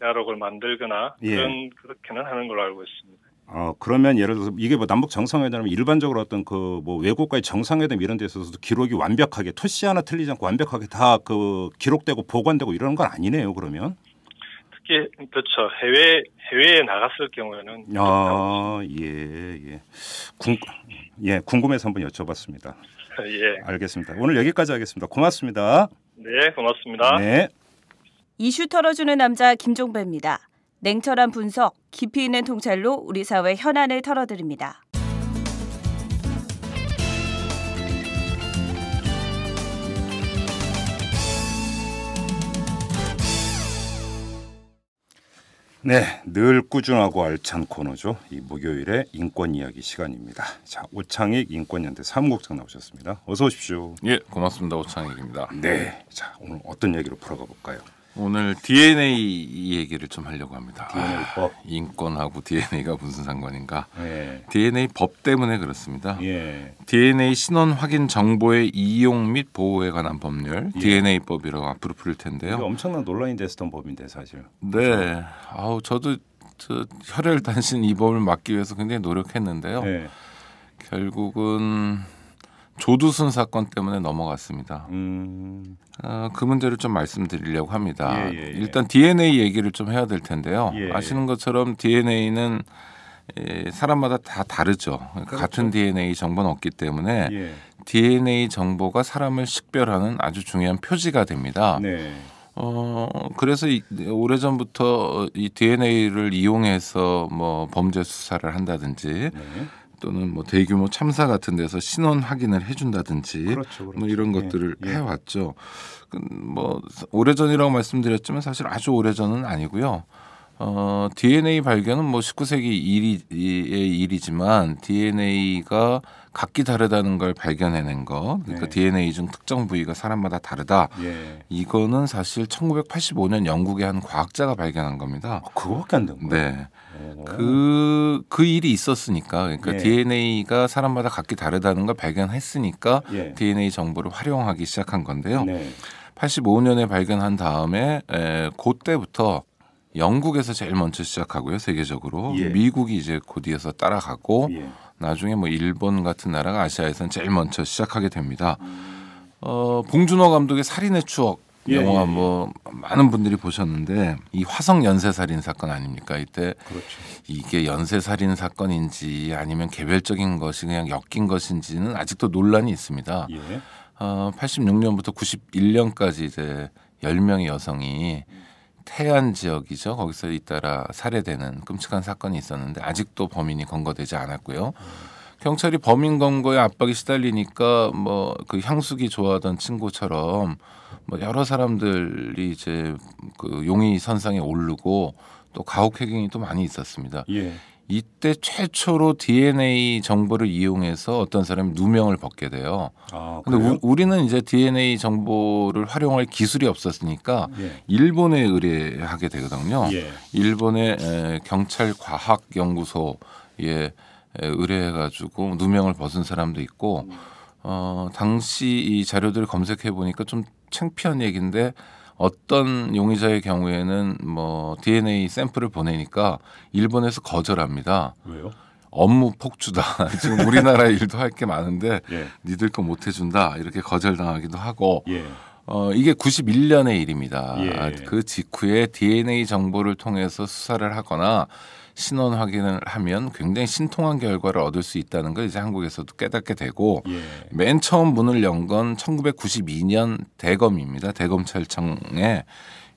대화록을 만들거나 예. 그런 그렇게는 하는 걸로 알고 있습니다. 어 그러면 예를 들어서 이게 뭐 남북 정상회담 일반적으로 어떤 그뭐 외국과의 정상회담 이런 데 있어서도 기록이 완벽하게 토시 하나 틀리지 않고 완벽하게 다 그 기록되고 보관되고 이러건 아니네요 그러면 특히 그렇죠 해외 해외에 나갔을 경우에는 아예예 군 예. 예, 궁금해서 한번 여쭤봤습니다. 예. 알겠습니다. 오늘 여기까지 하겠습니다. 고맙습니다. 네, 고맙습니다. 네. 이슈 털어주는 남자 김종배입니다. 냉철한 분석, 깊이 있는 통찰로 우리 사회 현안을 털어드립니다. 네, 늘 꾸준하고 알찬 코너죠. 이 목요일의 인권 이야기 시간입니다. 자, 오창익 인권연대 사무국장 나오셨습니다. 어서 오십시오. 예, 고맙습니다. 오창익입니다. 네, 자 오늘 어떤 얘기로 풀어가 볼까요? 오늘 DNA 얘기를 좀 하려고 합니다. DNA법. 아, 인권하고 DNA가 무슨 상관인가? 예. DNA 법 때문에 그렇습니다. 예. DNA 신원 확인 정보의 이용 및 보호에 관한 법률 예. DNA 법이라고 앞으로 부 텐데요. 엄청난 논란이 됐던 법인데 사실. 네. 아우 저도 저 혈혈 단신 이 법을 막기 위해서 굉장히 노력했는데요. 예. 결국은 조두순 사건 때문에 넘어갔습니다. 음. 어, 그 문제를 좀 말씀드리려고 합니다. 예, 예, 예. 일단 DNA 얘기를 좀 해야 될 텐데요. 예. 아시는 것처럼 DNA는 예, 사람마다 다 다르죠. 그렇죠. 같은 DNA 정보는 없기 때문에 예. DNA 정보가 사람을 식별하는 아주 중요한 표지가 됩니다. 네. 어 그래서 오래전부터 이 DNA를 이용해서 뭐 범죄 수사를 한다든지 네. 또는 뭐 대규모 참사 같은 데서 신원 확인을 해준다든지 그렇죠, 그렇죠. 뭐 이런 것들을 예, 예. 해왔죠. 그 뭐 오래전이라고 말씀드렸지만 사실 아주 오래전은 아니고요. 어, DNA 발견은 뭐 19세기 일이, 의 일이지만 DNA가 각기 다르다는 걸 발견해낸 것, 그러니까 네. DNA 중 특정 부위가 사람마다 다르다. 예. 이거는 사실 1985년 영국의 한 과학자가 발견한 겁니다. 아, 그거밖에 안 된 거예요. 네, 그그 그 일이 있었으니까, 그러니까 예. DNA가 사람마다 각기 다르다는 걸 발견했으니까 예. DNA 정보를 활용하기 시작한 건데요. 네. 85년에 발견한 다음에 에, 그때부터 영국에서 제일 먼저 시작하고요, 세계적으로 예. 미국이 이제 곧이어서 따라가고. 예. 나중에 뭐 일본 같은 나라가 아시아에선 제일 먼저 시작하게 됩니다. 어, 봉준호 감독의 살인의 추억 예, 예, 영화 예, 뭐 많은 분들이 보셨는데 이 화성 연쇄 살인 사건 아닙니까 이때 그렇죠. 이게 연쇄 살인 사건인지 아니면 개별적인 것이 그냥 엮인 것인지는 아직도 논란이 있습니다. 예. 어, 86년부터 91년까지 이제 10명의 여성이 음. 태안 지역이죠. 거기서 잇따라 살해되는 끔찍한 사건이 있었는데 아직도 범인이 검거되지 않았고요. 경찰이 범인 검거에 압박이 시달리니까 뭐 그 향수기 좋아하던 친구처럼 뭐 여러 사람들이 이제 그 용의 선상에 오르고 또 가혹 행위도 많이 있었습니다. 예. 이때 최초로 DNA 정보를 이용해서 어떤 사람이 누명을 벗게 돼요. 아, 근데 그 우, 리는 이제 DNA 정보를 활용할 기술이 없었으니까 예. 일본에 의뢰하게 되거든요. 예. 일본의 에, 경찰 과학 연구소에 의뢰해 가지고 누명을 벗은 사람도 있고 음. 어 당시 이 자료들을 검색해 보니까 좀 창피한 얘기인데 어떤 용의자의 경우에는 뭐 DNA 샘플을 보내니까 일본에서 거절합니다. 왜요? 업무 폭주다. 지금 우리나라 일도 할 게 많은데 예. 니들 거못 해준다. 이렇게 거절당하기도 하고 예. 어, 이게 91년의 일입니다. 예. 그 직후에 DNA 정보를 통해서 수사를 하거나 신원 확인을 하면 굉장히 신통한 결과를 얻을 수 있다는 걸 이제 한국에서도 깨닫게 되고 예. 맨 처음 문을 연 건 1992년 대검입니다. 대검찰청에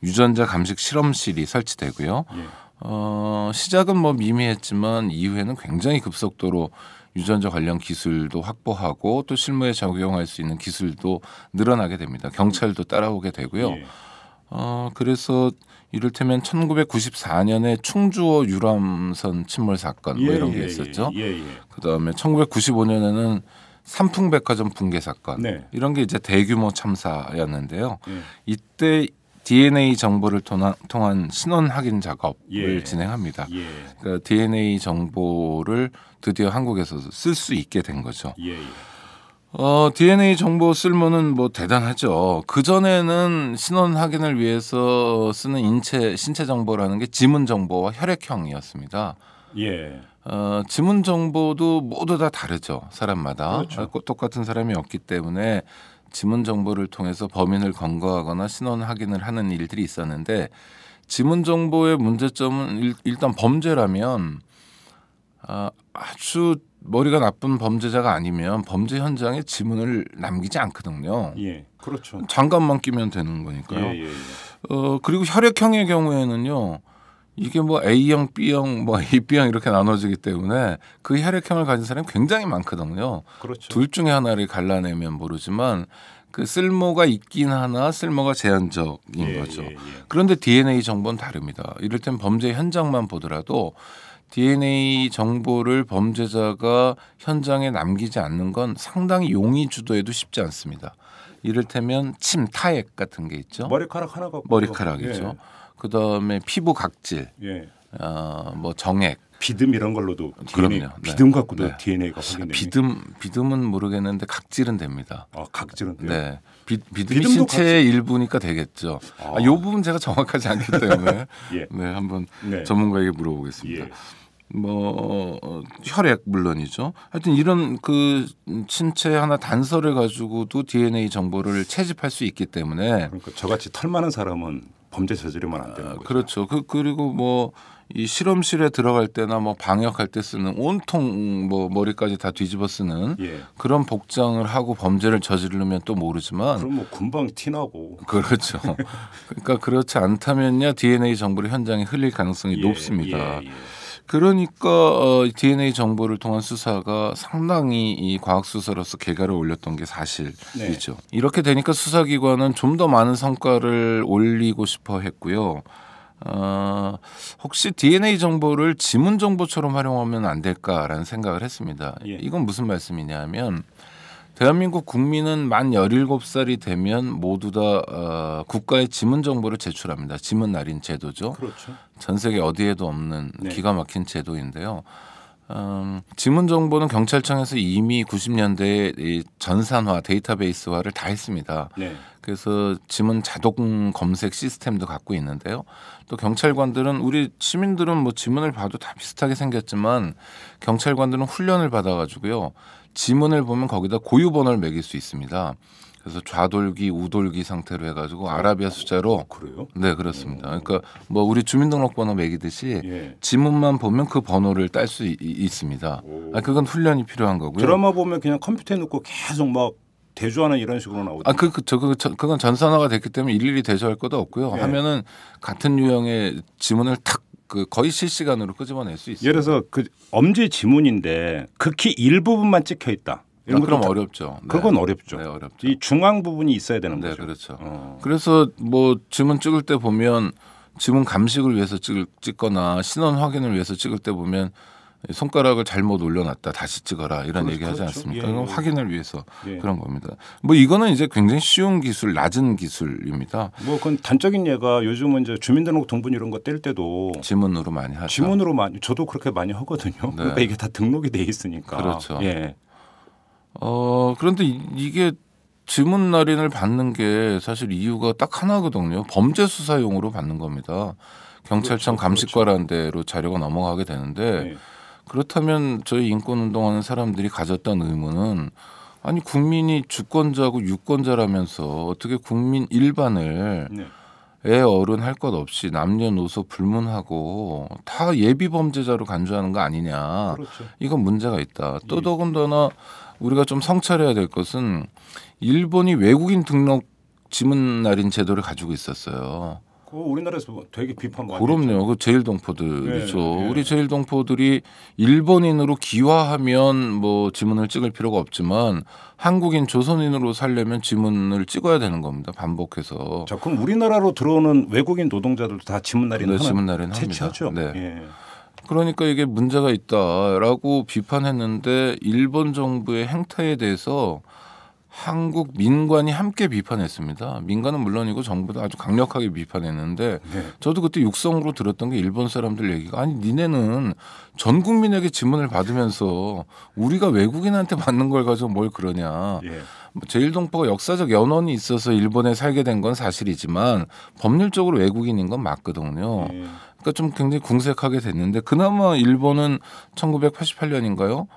유전자 감식 실험실이 설치되고요. 예. 어, 시작은 뭐 미미했지만 이후에는 굉장히 급속도로 유전자 관련 기술도 확보하고 또 실무에 적용할 수 있는 기술도 늘어나게 됩니다. 경찰도 따라오게 되고요. 예. 어, 그래서 이를테면 1994년에 충주어 유람선 침몰 사건 뭐 예, 이런 예, 게 예. 있었죠. 예, 예. 그다음에 1995년에는 삼풍백화점 붕괴 사건 네. 이런 게 이제 대규모 참사였는데요. 이때 DNA 정보를 통한, 신원 확인 작업을 예. 진행합니다. 예. 그러니까 DNA 정보를 드디어 한국에서 쓸 수 있게 된 거죠. 예예. 어, DNA 정보 쓸모는 뭐 대단하죠. 그전에는 신원 확인을 위해서 쓰는 인체, 신체 정보라는 게 지문 정보와 혈액형이었습니다. 예. 어, 지문 정보도 모두 다 다르죠. 사람마다. 그렇죠. 아, 똑같은 사람이 없기 때문에 지문 정보를 통해서 범인을 검거하거나 신원 확인을 하는 일들이 있었는데 지문 정보의 문제점은 일, 단 범죄라면 아, 아주 머리가 나쁜 범죄자가 아니면 범죄 현장에 지문을 남기지 않거든요. 예, 그렇죠. 장갑만 끼면 되는 거니까요. 예, 예, 예. 어 그리고 혈액형의 경우에는요. 이게 뭐 A형, B형, 뭐 AB형 이렇게 나눠지기 때문에 그 혈액형을 가진 사람이 굉장히 많거든요. 그렇죠. 둘 중에 하나를 갈라내면 모르지만 그 쓸모가 있긴 하나 쓸모가 제한적인 예, 거죠. 예, 예. 그런데 DNA 정보는 다릅니다. 이럴 땐 범죄 현장만 보더라도 DNA 정보를 범죄자가 현장에 남기지 않는 건 상당히 용의 주도에도 쉽지 않습니다. 이를테면 침 타액 같은 게 있죠. 머리카락 하나가 머리카락이죠. 예. 그다음에 피부 각질, 예. 어, 뭐 정액, 비듬 이런 걸로도 DNA, 그럼요. 네. 비듬 갖고도 네. DNA가 확인됩니다. 비듬 비듬은 모르겠는데 각질은 됩니다. 아 각질은 돼요? 네. 비, 믿음 신체의 같이... 일부니까 되겠죠. 아. 아, 요 부분 제가 정확하지 않기 때문에 예. 네 한번 네. 전문가에게 물어보겠습니다. 예. 뭐 혈액 물론이죠. 하여튼 이런 그 신체 하나 단서를 가지고도 DNA 정보를 채집할 수 있기 때문에 그러니까 저같이 털 많은 사람은 범죄 저지르면 안 되는 아, 거죠. 아, 그렇죠. 그 그리고 뭐이 실험실에 들어갈 때나 뭐 방역할 때 쓰는 온통 뭐 머리까지 다 뒤집어 쓰는 예. 그런 복장을 하고 범죄를 저지르면 또 모르지만 그럼 뭐 금방 티나고 그렇죠. 그러니까 그렇지 않다면요 DNA 정보를 현장에 흘릴 가능성이 예, 높습니다. 예, 예. 그러니까 어, DNA 정보를 통한 수사가 상당히 이 과학 수사로서 개가를 올렸던 게 사실이죠. 네. 이렇게 되니까 수사기관은 좀 더 많은 성과를 올리고 싶어 했고요. 어, 혹시 DNA 정보를 지문 정보처럼 활용하면 안 될까라는 생각을 했습니다. 예. 이건 무슨 말씀이냐면 대한민국 국민은 만 열일곱 살이 되면 모두 다 어, 국가의 지문 정보를 제출합니다. 지문 날인 제도죠. 그렇죠. 전 세계 어디에도 없는 네. 기가 막힌 제도인데요. 음, 지문 정보는 경찰청에서 이미 90년대에 이 전산화 데이터베이스화를 다 했습니다. 네. 그래서 지문 자동 검색 시스템도 갖고 있는데요. 또 경찰관들은 우리 시민들은 뭐 지문을 봐도 다 비슷하게 생겼지만 경찰관들은 훈련을 받아가지고요. 지문을 보면 거기다 고유 번호를 매길 수 있습니다. 그래서 좌돌기 우돌기 상태로 해가지고 아, 아라비아 숫자로 아, 그래요? 네 그렇습니다. 음. 그러니까 뭐 우리 주민등록번호 매기듯이 예. 지문만 보면 그 번호를 딸 수 있습니다. 아 그건 훈련이 필요한 거고요. 드라마 보면 그냥 컴퓨터에 넣고 계속 막 대조하는 이런 식으로 나오죠. 아, 그, 그, 저, 그, 저, 그건 전산화가 됐기 때문에 일일이 대조할 것도 없고요. 예. 하면은 같은 유형의 지문을 탁 그 거의 실시간으로 끄집어낼 수 있어요. 예를 들어서 그 엄지 지문인데 극히 일부분만 찍혀 있다. 아, 이런 아, 그럼 어렵죠. 네. 그건 어렵죠. 네, 어렵죠. 이 중앙 부분이 있어야 되는 네, 거죠. 그렇죠. 어. 그래서 뭐 지문 찍을 때 보면 지문 감식을 위해서 찍을, 찍거나 신원 확인을 위해서 찍을 때 보면 손가락을 잘못 올려놨다 다시 찍어라 이런 그렇죠. 얘기하지 그렇죠. 않습니까? 예. 이건 예. 확인을 위해서 예. 그런 겁니다. 뭐 이거는 이제 굉장히 쉬운 기술, 낮은 기술입니다. 뭐 그건 단적인 예가 요즘은 이제 주민등록 등본 이런 거 뗄 때도 지문으로 많이 하죠. 지문으로 많이 저도 그렇게 많이 하거든요. 네. 그러니까 이게 다 등록이 돼 있으니까. 그렇죠. 예. 어, 그런데 이게 지문 날인을 받는 게 사실 이유가 딱 하나거든요. 범죄 수사용으로 받는 겁니다. 경찰청 그렇죠, 그렇죠. 감식과라는 데로 자료가 넘어가게 되는데 네. 그렇다면 저희 인권운동하는 사람들이 가졌던 의무는 아니 국민이 주권자고 유권자라면서 어떻게 국민 일반을 네. 애 어른 할 것 없이 남녀노소 불문하고 다 예비 범죄자로 간주하는 거 아니냐. 그렇죠. 이건 문제가 있다. 또 예. 더군다나 우리가 좀 성찰해야 될 것은 일본이 외국인 등록 지문 날인 제도를 가지고 있었어요. 그 우리나라에서 되게 비판 많이 그럼요. 그 제일 동포들이죠. 네, 네. 우리 제일 동포들이 일본인으로 기화하면 뭐 지문을 찍을 필요가 없지만 한국인 조선인으로 살려면 지문을 찍어야 되는 겁니다. 반복해서. 자, 그럼 우리나라로 들어오는 외국인 노동자들도 다 지문 날인 네, 지문 날인 합니다. 채 네. 예. 그러니까 이게 문제가 있다라고 비판했는데 일본 정부의 행태에 대해서 한국 민관이 함께 비판했습니다. 민간은 물론이고 정부도 아주 강력하게 비판했는데 네. 저도 그때 육성으로 들었던 게 일본 사람들 얘기가 아니 니네는 전 국민에게 지문을 받으면서 우리가 외국인한테 받는 걸 가지고 뭘 그러냐. 예. 뭐 제일동포가 역사적 연원이 있어서 일본에 살게 된 건 사실이지만 법률적으로 외국인인 건 맞거든요. 예. 그러니까 좀 굉장히 궁색하게 됐는데 그나마 일본은 1988년인가요?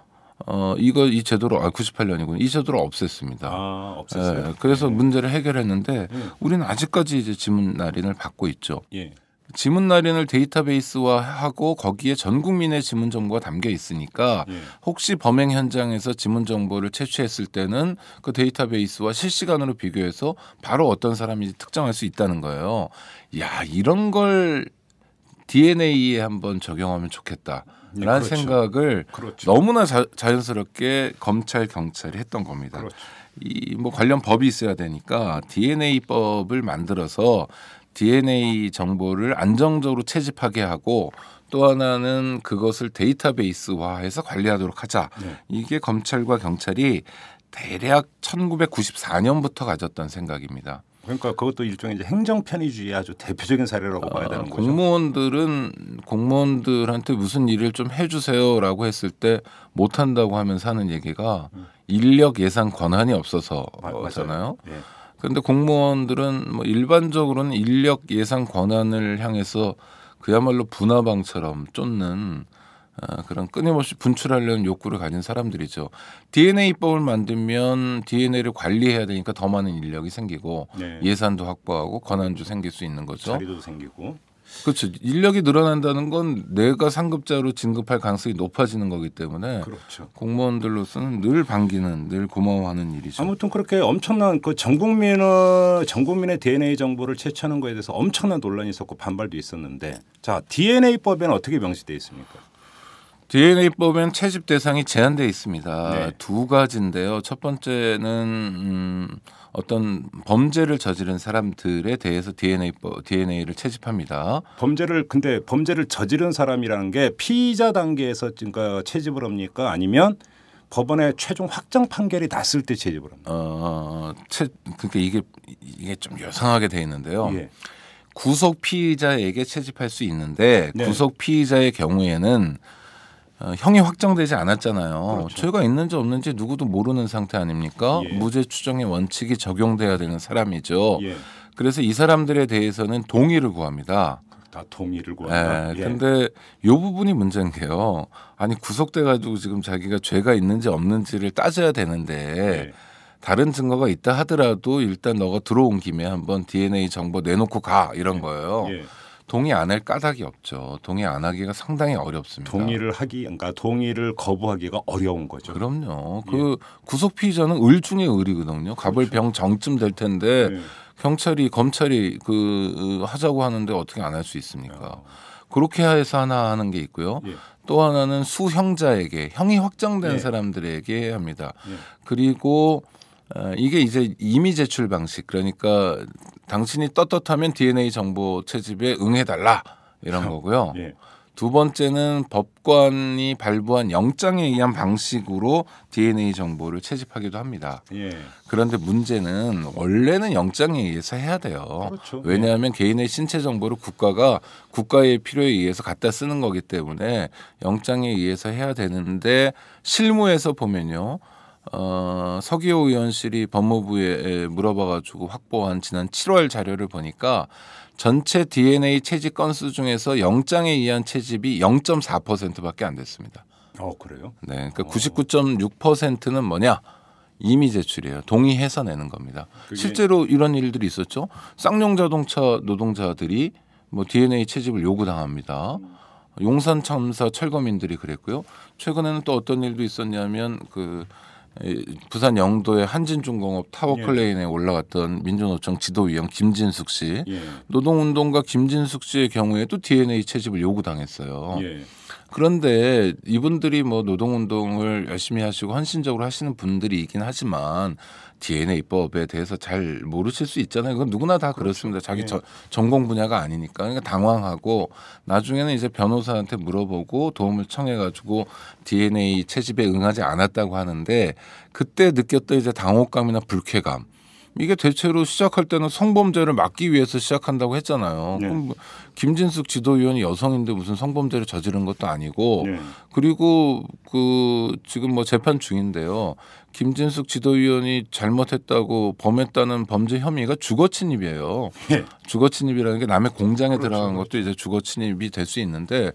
어 이거 이제도로아 98년이군 이 제도를 아, 없앴습니다. 아, 없앴어요. 예, 그래서 네. 문제를 해결했는데 네. 우리는 아직까지 이제 지문 날인을 받고 있죠. 예. 지문 날인을 데이터베이스화하고 거기에 전 국민의 지문 정보가 담겨 있으니까 예. 혹시 범행 현장에서 지문 정보를 채취했을 때는 그 데이터베이스와 실시간으로 비교해서 바로 어떤 사람인지 특정할 수 있다는 거예요. 야 이런 걸 DNA에 한번 적용하면 좋겠다라는 네, 그렇죠. 생각을 그렇죠. 너무나 자, 연스럽게 검찰 경찰이 했던 겁니다. 그렇죠. 이뭐 관련 법이 있어야 되니까 DNA 법을 만들어서 DNA 정보를 안정적으로 채집하게 하고 또 하나는 그것을 데이터베이스화해서 관리하도록 하자. 네. 이게 검찰과 경찰이 대략 1994년부터 가졌던 생각입니다. 그러니까 그것도 일종의 이제 행정 편의주의 아주 대표적인 사례라고 봐야 되는 거죠. 공무원들은 공무원들한테 무슨 일을 좀 해주세요라고 했을 때 못한다고 하면서 하는 얘기가 음. 인력 예산 권한이 없어서잖아요. 예. 그런데 예. 공무원들은 뭐 일반적으로는 인력 예산 권한을 향해서 그야말로 분화방처럼 쫓는 아, 그런 끊임없이 분출하려는 욕구를 가진 사람들이죠. DNA법을 만들면 DNA를 관리해야 되니까 더 많은 인력이 생기고 네. 예산도 확보하고 권한도 생길 수 있는 거죠. 자리도 생기고. 그렇죠. 인력이 늘어난다는 건 내가 상급자로 진급할 가능성이 높아지는 거기 때문에 그렇죠. 공무원들로서는 늘 반기는 늘 고마워하는 일이죠. 아무튼 그렇게 엄청난 그 전국민의 전국민의 DNA 정보를 채취하는 거에 대해서 엄청난 논란이 있었고 반발도 있었는데 자 DNA법에는 어떻게 명시돼 있습니까? DNA법엔 채집 대상이 제한돼 있습니다. 네. 두 가지인데요. 첫 번째는 음, 어떤 범죄를 저지른 사람들에 대해서 DNA 뭐, DNA를 채집합니다. 범죄를 근데 범죄를 저지른 사람이라는 게 피의자 단계에서 그러니까 채집을 합니까? 아니면 법원의 최종 확정 판결이 났을 때 채집을 합니까? 어, 채, 그러니까 이게 이게 좀 요상하게 돼 있는데요. 예. 구속 피의자에게 채집할 수 있는데 네. 구속 피의자의 경우에는 어, 형이 확정되지 않았잖아요. 그렇죠. 죄가 있는지 없는지 누구도 모르는 상태 아닙니까? 예. 무죄 추정의 원칙이 적용돼야 되는 사람이죠. 예. 그래서 이 사람들에 대해서는 동의를 구합니다. 다 동의를 구한다. 예. 예. 근데 요 부분이 문제인 게요. 아니 구속돼 가지고 지금 자기가 죄가 있는지 없는지를 따져야 되는데 예. 다른 증거가 있다 하더라도 일단 너가 들어온 김에 한번 DNA 정보 내놓고 가 이런 예. 거예요. 예. 동의 안 할 까닭이 없죠. 동의 안 하기가 상당히 어렵습니다. 동의를 하기, 그러니까 동의를 거부하기가 어려운 거죠. 그럼요. 예. 그 구속 피의자는 을 중에 을이거든요. 갑을 그렇죠. 병 정쯤 될 텐데 예. 경찰이 검찰이 그 하자고 하는데 어떻게 안 할 수 있습니까? 아. 그렇게 해서 하나 하는 게 있고요. 예. 또 하나는 수형자에게 형이 확정된 예. 사람들에게 합니다. 예. 그리고 어, 이게 이제 임의 제출 방식 그러니까 당신이 떳떳하면 DNA 정보 채집에 응해달라 이런 거고요. 예. 두 번째는 법관이 발부한 영장에 의한 방식으로 DNA 정보를 채집하기도 합니다. 예. 그런데 문제는 원래는 영장에 의해서 해야 돼요. 그렇죠. 예. 왜냐하면 예. 개인의 신체 정보를 국가가 국가의 필요에 의해서 갖다 쓰는 거기 때문에 영장에 의해서 해야 되는데 실무에서 보면요. 어, 서기호 의원실이 법무부에 물어봐가지고 확보한 지난 7월 자료를 보니까 전체 DNA 채집 건수 중에서 영장에 의한 채집이 0.4%밖에 안 됐습니다. 어 그래요? 네, 그러니까 어. 99.6%는 뭐냐? 이미 제출이에요. 동의해서 내는 겁니다. 그게... 실제로 이런 일들이 있었죠. 쌍용 자동차 노동자들이 뭐 DNA 채집을 요구당합니다. 용산 참사 철거민들이 그랬고요. 최근에는 또 어떤 일도 있었냐면 그 부산 영도의 한진중공업 타워클레인에 예. 올라갔던 민주노총 지도위원 김진숙 씨 예. 노동운동가 김진숙 씨의 경우에 또 DNA 채집을 요구당했어요. 예. 그런데 이분들이 뭐 노동운동을 열심히 하시고 헌신적으로 하시는 분들이긴 있 하지만 DNA법에 대해서 잘 모르실 수 있잖아요. 그건 누구나 다 그렇죠. 그렇습니다. 자기 네. 저, 전공 분야가 아니니까 그러니까 당황하고 나중에는 이제 변호사한테 물어보고 도움을 청해가지고 DNA 채집에 응하지 않았다고 하는데 그때 느꼈던 이제 당혹감이나 불쾌감. 이게 대체로 시작할 때는 성범죄를 막기 위해서 시작한다고 했잖아요. 네. 그럼 뭐 김진숙 지도위원이 여성인데 무슨 성범죄를 저지른 것도 아니고 네. 그리고 그 지금 뭐 재판 중인데요. 김진숙 지도위원이 잘못했다고 범했다는 범죄 혐의가 주거 침입이에요. 예. 주거 침입이라는 게 남의 공장에 그렇죠. 들어간 것도 이제 주거 침입이 될 수 있는데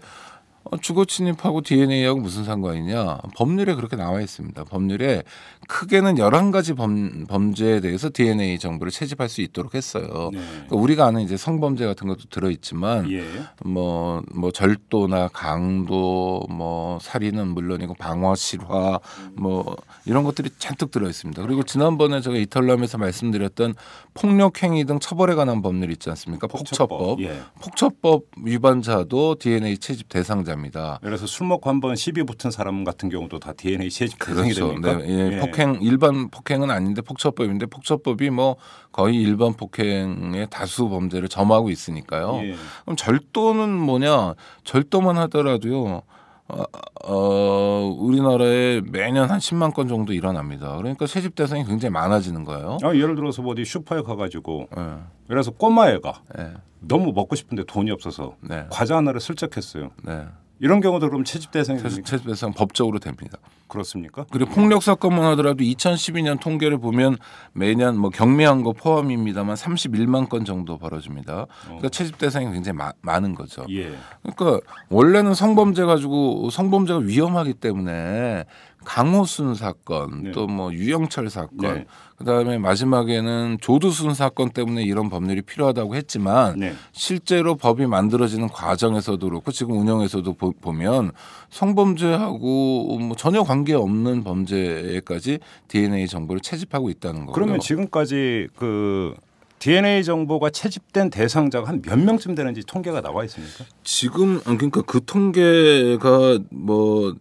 어, 주거 침입하고 DNA하고 무슨 상관이냐? 법률에 그렇게 나와 있습니다. 법률에 크게는 열한 가지 범, 범죄에 대해서 DNA 정보를 채집할 수 있도록 했어요. 네. 그러니까 우리가 아는 이제 성범죄 같은 것도 들어 있지만 예. 뭐, 뭐 절도나 강도, 뭐 살인은 물론이고 방화 실화 뭐 이런 것들이 잔뜩 들어 있습니다. 그리고 지난번에 제가 이탈남에서 말씀드렸던 폭력 행위 등 처벌에 관한 법률 있지 않습니까? 폭처법. 폭처법, 예. 폭처법 위반자도 DNA 채집 대상자 합니다. 예를 서술 먹고 한번 시비 붙은 사람 같은 경우도 다 DNA 채집 대상이 그렇죠. 됩니까? 네. 예. 예. 폭행 일반 폭행은 아닌데 폭처법인데 폭처법이 뭐 거의 일반 폭행의 다수 범죄를 점하고 있으니까요. 예. 그럼 절도는 뭐냐? 절도만 하더라도요. 어, 어, 우리나라에 매년 한 10만 건 정도 일어납니다. 그러니까 채집 대상이 굉장히 많아지는 거예요. 아, 예를 들어서 뭐 어디 슈퍼에 가가지고 네. 그래서 꼬마애가 네. 너무 먹고 싶은데 돈이 없어서 네. 과자 하나를 슬쩍 했어요. 네. 이런 경우도 그럼 채집 대상이 채집 대상 법적으로 됩니다. 그렇습니까? 그리고 폭력 사건만 하더라도 2012년 통계를 보면 매년 뭐경미한거 포함입니다만 31만 건 정도 벌어집니다. 그러니까 어. 채집 대상이 굉장히 마, 많은 거죠. 예. 그러니까 원래는 성범죄 가지고 성범죄가 위험하기 때문에 강호순 사건 네. 또뭐 유영철 사건 네. 그다음에 마지막에는 조두순 사건 때문에 이런 법률이 필요하다고 했지만 네. 실제로 법이 만들어지는 과정에서도 그렇고 지금 운영에서도 보, 면 성범죄하고 뭐 전혀 관계없는 범죄에까지 DNA 정보를 채집하고 있다는 거예요. 그러면 지금까지 그 DNA 정보가 채집된 대상자가 한 몇 명쯤 되는지 통계가 나와 있습니까? 지금 아, 그러니까 그 통계가 뭐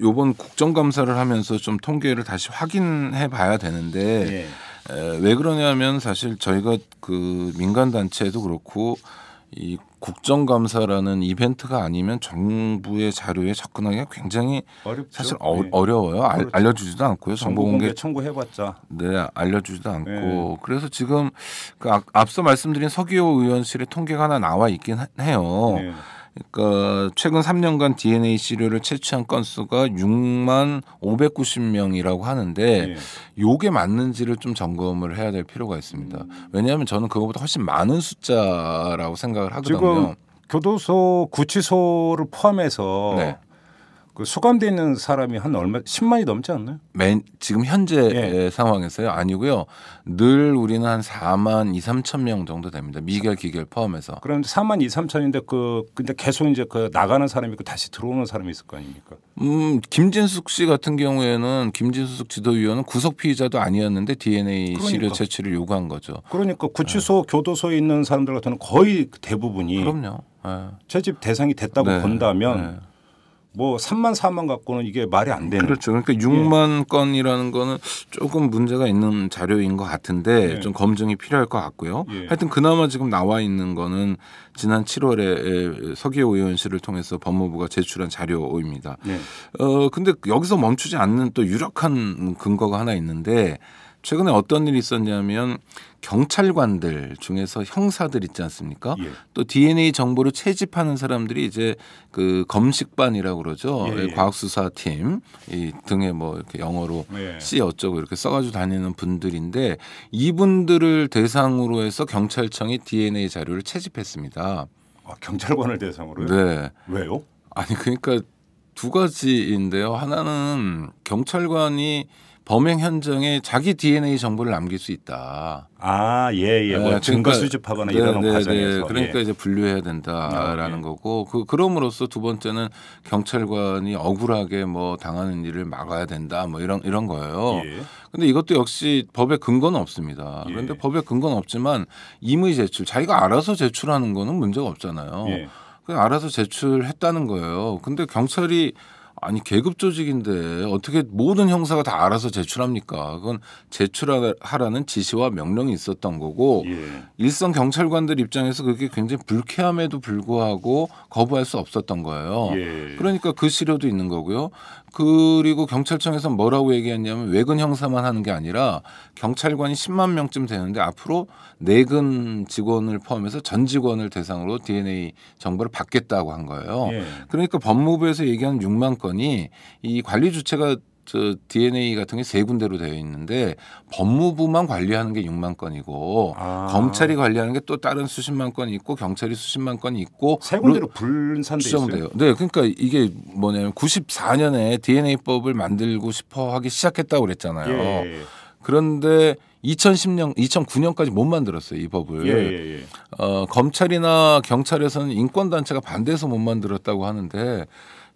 요번 국정감사를 하면서 좀 통계를 다시 확인해 봐야 되는데 예. 에, 왜 그러냐면 사실 저희가 그 민간 단체도 그렇고 이 국정감사라는 이벤트가 아니면 정부의 자료에 접근하기가 굉장히 어렵죠. 사실 어, 네. 어려워요. 알, 그렇죠. 알려주지도 않고요. 정보공개 청구해봤자 네 알려주지도 않고 네. 그래서 지금 그 앞서 말씀드린 서기호 의원실의 통계가 하나 나와 있긴 해요. 네. 그러니까 최근 3년간 DNA 시료를 채취한 건수가 6만 590명이라고 하는데 예. 요게 맞는지를 좀 점검을 해야 될 필요가 있습니다. 왜냐하면 저는 그것보다 훨씬 많은 숫자라고 생각을 하거든요. 지금 교도소 구치소를 포함해서 네. 그 수감돼 있는 사람이 한 얼마 10만이 넘지 않나요? 맨, 지금 현재 예. 예 상황에서요. 아니고요. 늘 우리는 한 4만 2, 3천 명 정도 됩니다. 미결 기결 포함해서. 그럼 4만 2, 3천인데 그 근데 계속 이제 그 나가는 사람이 있고 다시 들어오는 사람이 있을 거 아닙니까? 음, 김진숙 씨 같은 경우에는 김진숙 지도위원은 구속 피의자도 아니었는데 DNA 그러니까. 시료 채취를 요구한 거죠. 그러니까 구치소, 네. 교도소에 있는 사람들 같은 거의 대부분이 그럼요. 네. 채집 대상이 됐다고 네. 본다면 네. 뭐 3만 4만 갖고는 이게 말이 안 되는. 그렇죠. 그러니까 6만 예. 건이라는 거는 조금 문제가 있는 자료인 것 같은데 예. 좀 검증이 필요할 것 같고요. 예. 하여튼 그나마 지금 나와 있는 거는 지난 7월에 서기호 의원실을 통해서 법무부가 제출한 자료입니다. 예. 어 근데 여기서 멈추지 않는 또 유력한 근거가 하나 있는데 최근에 어떤 일이 있었냐면 경찰관들 중에서 형사들 있지 않습니까? 예. 또 DNA 정보를 채집하는 사람들이 이제 그 검식반이라고 그러죠. 예, 예. 과학수사팀 이 등에 뭐 이렇게 영어로 예. C 어쩌고 이렇게 써가지고 다니는 분들인데 이분들을 대상으로 해서 경찰청이 DNA 자료를 채집했습니다. 아, 경찰관을 대상으로요? 네. 왜요? 아니 그러니까 두 가지인데요. 하나는 경찰관이 범행 현장에 자기 DNA 정보를 남길 수 있다. 아, 예, 예. 뭐 네, 그러니까, 수집하거나 네, 이런 네, 네. 과정에서. 예. 그러니까 예. 이제 분류해야 된다라는 아, 예. 거고 그 그럼으로써 두 번째는 경찰관이 억울하게 뭐 당하는 일을 막아야 된다. 뭐 이런 이런 거예요. 예. 근데 이것도 역시 법에 근거는 없습니다. 그런데 예. 법에 근거는 없지만 임의 제출 자기가 알아서 제출하는 거는 문제가 없잖아요. 예. 그냥 알아서 제출했다는 거예요. 근데 경찰이 아니 계급 조직인데 어떻게 모든 형사가 다 알아서 제출합니까? 그건 제출하라는 지시와 명령이 있었던 거고 예. 일선 경찰관들 입장에서 그게 굉장히 불쾌함에도 불구하고 거부할 수 없었던 거예요. 예. 그러니까 그 시료도 있는 거고요. 그리고 경찰청에서 뭐라고 얘기했냐면 외근 형사만 하는 게 아니라 경찰관이 10만 명쯤 되는데 앞으로 내근 직원을 포함해서 전 직원을 대상으로 DNA 정보를 받겠다고 한 거예요. 예. 그러니까 법무부에서 얘기하는 6만 건이 이 관리 주체가 저 DNA 같은 게 세 군데로 되어 있는데 법무부만 관리하는 게 6만 건이고 아. 검찰이 관리하는 게 또 다른 수십만 건이 있고 경찰이 수십만 건이 있고 세 군데로 분산돼 있어요. 네, 그러니까 이게 뭐냐면 94년에 DNA법을 만들고 싶어 하기 시작했다고 그랬잖아요. 예. 예, 예. 그런데 2010년, 2009년까지 못 만들었어요 이 법을. 예, 예, 예. 어, 검찰이나 경찰에서는 인권 단체가 반대해서 못 만들었다고 하는데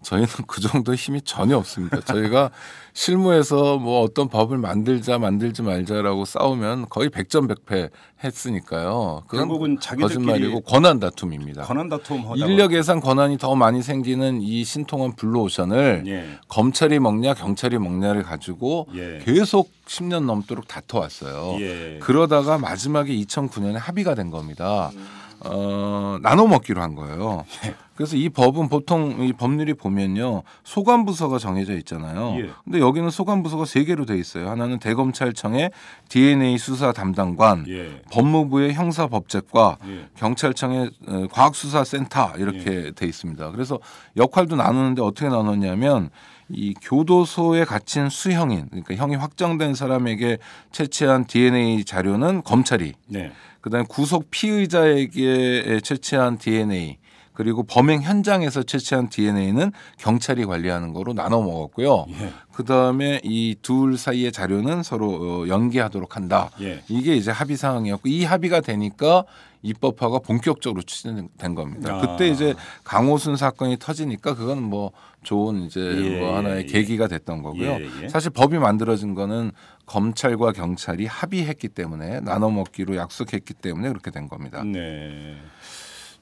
저희는 그 정도 힘이 전혀 없습니다. 저희가 실무에서 뭐 어떤 법을 만들자 만들지 말자라고 싸우면 거의 백전백패 했으니까요. 결국은 거짓말이고 권한 다툼입니다. 권한 다툼 인력 예산 권한이 더 많이 생기는 이 신통한 블루오션을 예. 검찰이 먹냐 경찰이 먹냐를 가지고 예. 계속 10년 넘도록 다퉈왔어요. 예. 그러다가 마지막에 2009년에 합의가 된 겁니다. 음. 어, 나눠 먹기로 한 거예요. 예. 그래서 이 법은 보통 이 법률이 보면요 소관 부서가 정해져 있잖아요. 예. 근데 여기는 소관 부서가 세 개로 돼 있어요. 하나는 대검찰청의 DNA 수사 담당관, 예. 법무부의 형사법제과, 예. 경찰청의 어, 과학수사센터 이렇게 예. 돼 있습니다. 그래서 역할도 나누는데 어떻게 나눴냐면 이 교도소에 갇힌 수형인 그러니까 형이 확정된 사람에게 채취한 DNA 자료는 검찰이. 네. 그다음에 구속 피의자에게 채취한 DNA 그리고 범행 현장에서 채취한 DNA는 경찰이 관리하는 거로 나눠 먹었고요. 예. 그다음에 이 둘 사이의 자료는 서로 어, 연계하도록 한다. 예. 이게 이제 합의 사항이었고 이 합의가 되니까 입법화가 본격적으로 추진된 겁니다. 아. 그때 이제 강호순 사건이 터지니까 그건 뭐 좋은 이제 예, 뭐 하나의 예, 예. 계기가 됐던 거고요. 예, 사실 법이 만들어진 거는 검찰과 경찰이 합의했기 때문에 나눠 먹기로 약속했기 때문에 그렇게 된 겁니다. 네.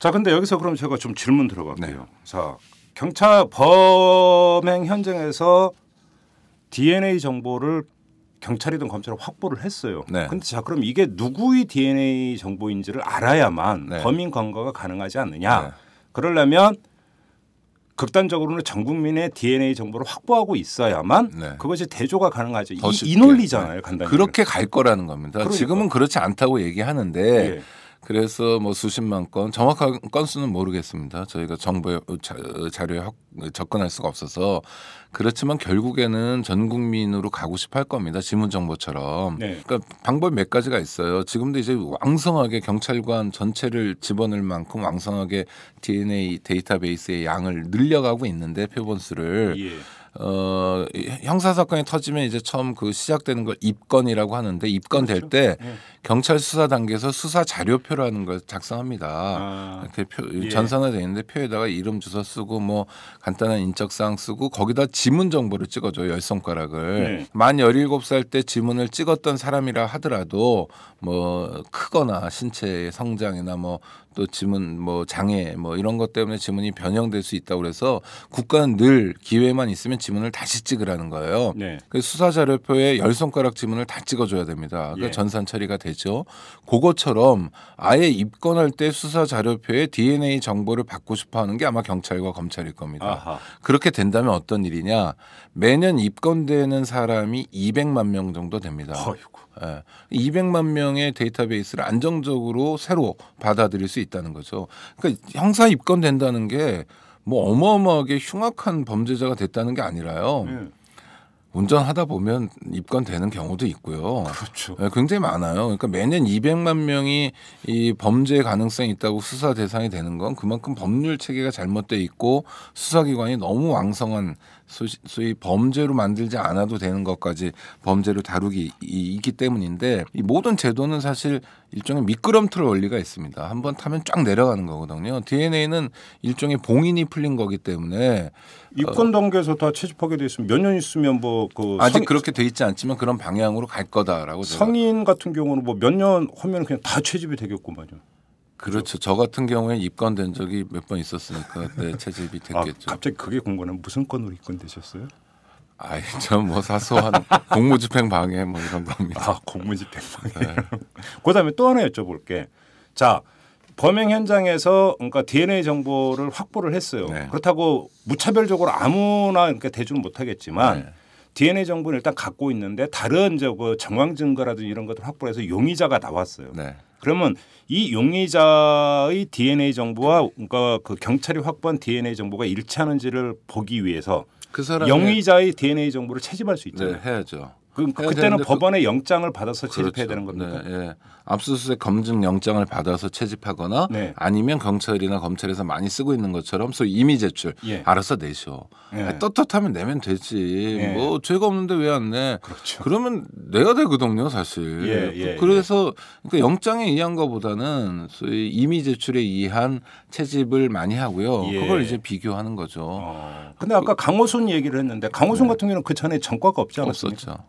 자, 근데 여기서 그럼 제가 좀 질문 들어갈게요. 네. 자, 경찰 범행 현장에서 DNA 정보를 경찰이든 검찰이 확보를 했어요. 네. 근데 자 그럼 이게 누구의 DNA 정보인지를 알아야만 네. 범인 검거가 가능하지 않느냐? 네. 그러려면 극단적으로는 전 국민의 DNA 정보를 확보하고 있어야만 네. 그것이 대조가 가능하죠. 이, 이 논리잖아요, 간단히. 그렇게 갈 거라는 겁니다. 그러니까. 지금은 그렇지 않다고 얘기하는데 예. 그래서 뭐 수십만 건 정확한 건수는 모르겠습니다. 저희가 정부 자료에 접근할 수가 없어서 그렇지만 결국에는 전 국민으로 가고 싶어 할 겁니다. 지문 정보처럼. 네. 그러니까 방법 몇 가지가 있어요. 지금도 이제 왕성하게 경찰관 전체를 집어넣을 만큼 왕성하게 DNA 데이터베이스의 양을 늘려가고 있는데 표본 수를 예. 어, 형사 사건이 터지면 이제 처음 그 시작되는 걸 입건이라고 하는데 입건될 그렇죠. 때 예. 경찰 수사 단계에서 수사 자료표라는 걸 작성합니다. 아, 표, 예. 전산화돼 있는데 표에다가 이름 주소 쓰고 뭐 간단한 인적사항 쓰고 거기다 지문 정보를 찍어줘요 열 손가락을 네. 만 열일곱 살 때 지문을 찍었던 사람이라 하더라도 뭐 크거나 신체의 성장이나 뭐또 지문 뭐 장애 뭐 이런 것 때문에 지문이 변형될 수 있다고 그래서 국가는 늘 기회만 있으면 지문을 다시 찍으라는 거예요. 네. 그 수사 자료표에 열 손가락 지문을 다 찍어줘야 됩니다. 그 예. 전산 처리가 되죠. 그것처럼 아예 입건할 때 수사 자료표에 DNA 정보를 받고 싶어하는 게 아마 경찰과 검찰일 겁니다. 아하. 그렇게 된다면 어떤 일이냐? 매년 입건되는 사람이 200만 명 정도 됩니다. 어휴. 예. 200만 명의 데이터베이스를 안정적으로 새로 받아들일 수 있다는 거죠. 그러니까 형사 입건된다는 게 뭐 어마어마하게 흉악한 범죄자가 됐다는 게 아니라요. 예. 운전하다 보면 입건되는 경우도 있고요. 그렇죠. 네, 굉장히 많아요. 그러니까 매년 200만 명이 이 범죄 가능성이 있다고 수사 대상이 되는 건 그만큼 법률 체계가 잘못돼 있고 수사기관이 너무 왕성한 소위 범죄로 만들지 않아도 되는 것까지 범죄로 다루기 이, 있기 때문인데 이 모든 제도는 사실 일종의 미끄럼틀 원리가 있습니다. 한번 타면 쫙 내려가는 거거든요. DNA는 일종의 봉인이 풀린 거기 때문에 어, 입건 어, 단계에서 다 채집하게 돼 있으면 몇 년 있으면 뭐그 아직 성 그렇게 돼 있지 않지만 그런 방향으로 갈 거다라고 성인 같은 경우는 뭐 몇년 하면 그냥 다 채집이 되겠고만요. 그렇죠. 저 같은 경우에 입건된 적이 몇 번 있었으니까 네, 채집이 아, 됐겠죠. 아, 갑자기 그게 궁금해. 무슨 건으로 입건되셨어요? 아이 저뭐 사소한 공무집행 방해 뭐 이런 겁니다. 아 공무집행 방해. 네. 그다음에 또 하나 여쭤볼게. 자 범행 현장에서 그러니까 DNA 정보를 확보를 했어요. 네. 그렇다고 무차별적으로 아무나 이렇게 대주는 못하겠지만 네. DNA 정보는 일단 갖고 있는데 다른 저 그 정황 증거라든지 이런 것들 확보해서 용의자가 나왔어요. 네. 그러면 이 용의자의 DNA 정보와 그러니까 그 경찰이 확보한 DNA 정보가 일치하는지를 보기 위해서 그 사람의... 용의자의 DNA 정보를 채집할 수 있잖아요. 네, 해야죠. 그 그때는 법원의 그, 영장을 받아서 채집해야 그렇죠. 되는 겁니다. 네, 예. 압수수색 검증 영장을 받아서 채집하거나 네. 아니면 경찰이나 검찰에서 많이 쓰고 있는 것처럼 소 이미 제출 예. 알아서 내셔. 예. 아니, 떳떳하면 내면 되지. 예. 뭐 죄가 없는데 왜 안 내? 그렇죠. 그러면 내야 되거든요, 사실. 예, 예, 그래서 그러니까 영장에 의한 것보다는 소위 이미 제출에 의한 채집을 많이 하고요. 그걸 이제 비교하는 거죠. 어. 근데 아까 강호순 얘기를 했는데 강호순 네. 같은 경우는 그 전에 전과가 없지 않았습니까? 없었죠.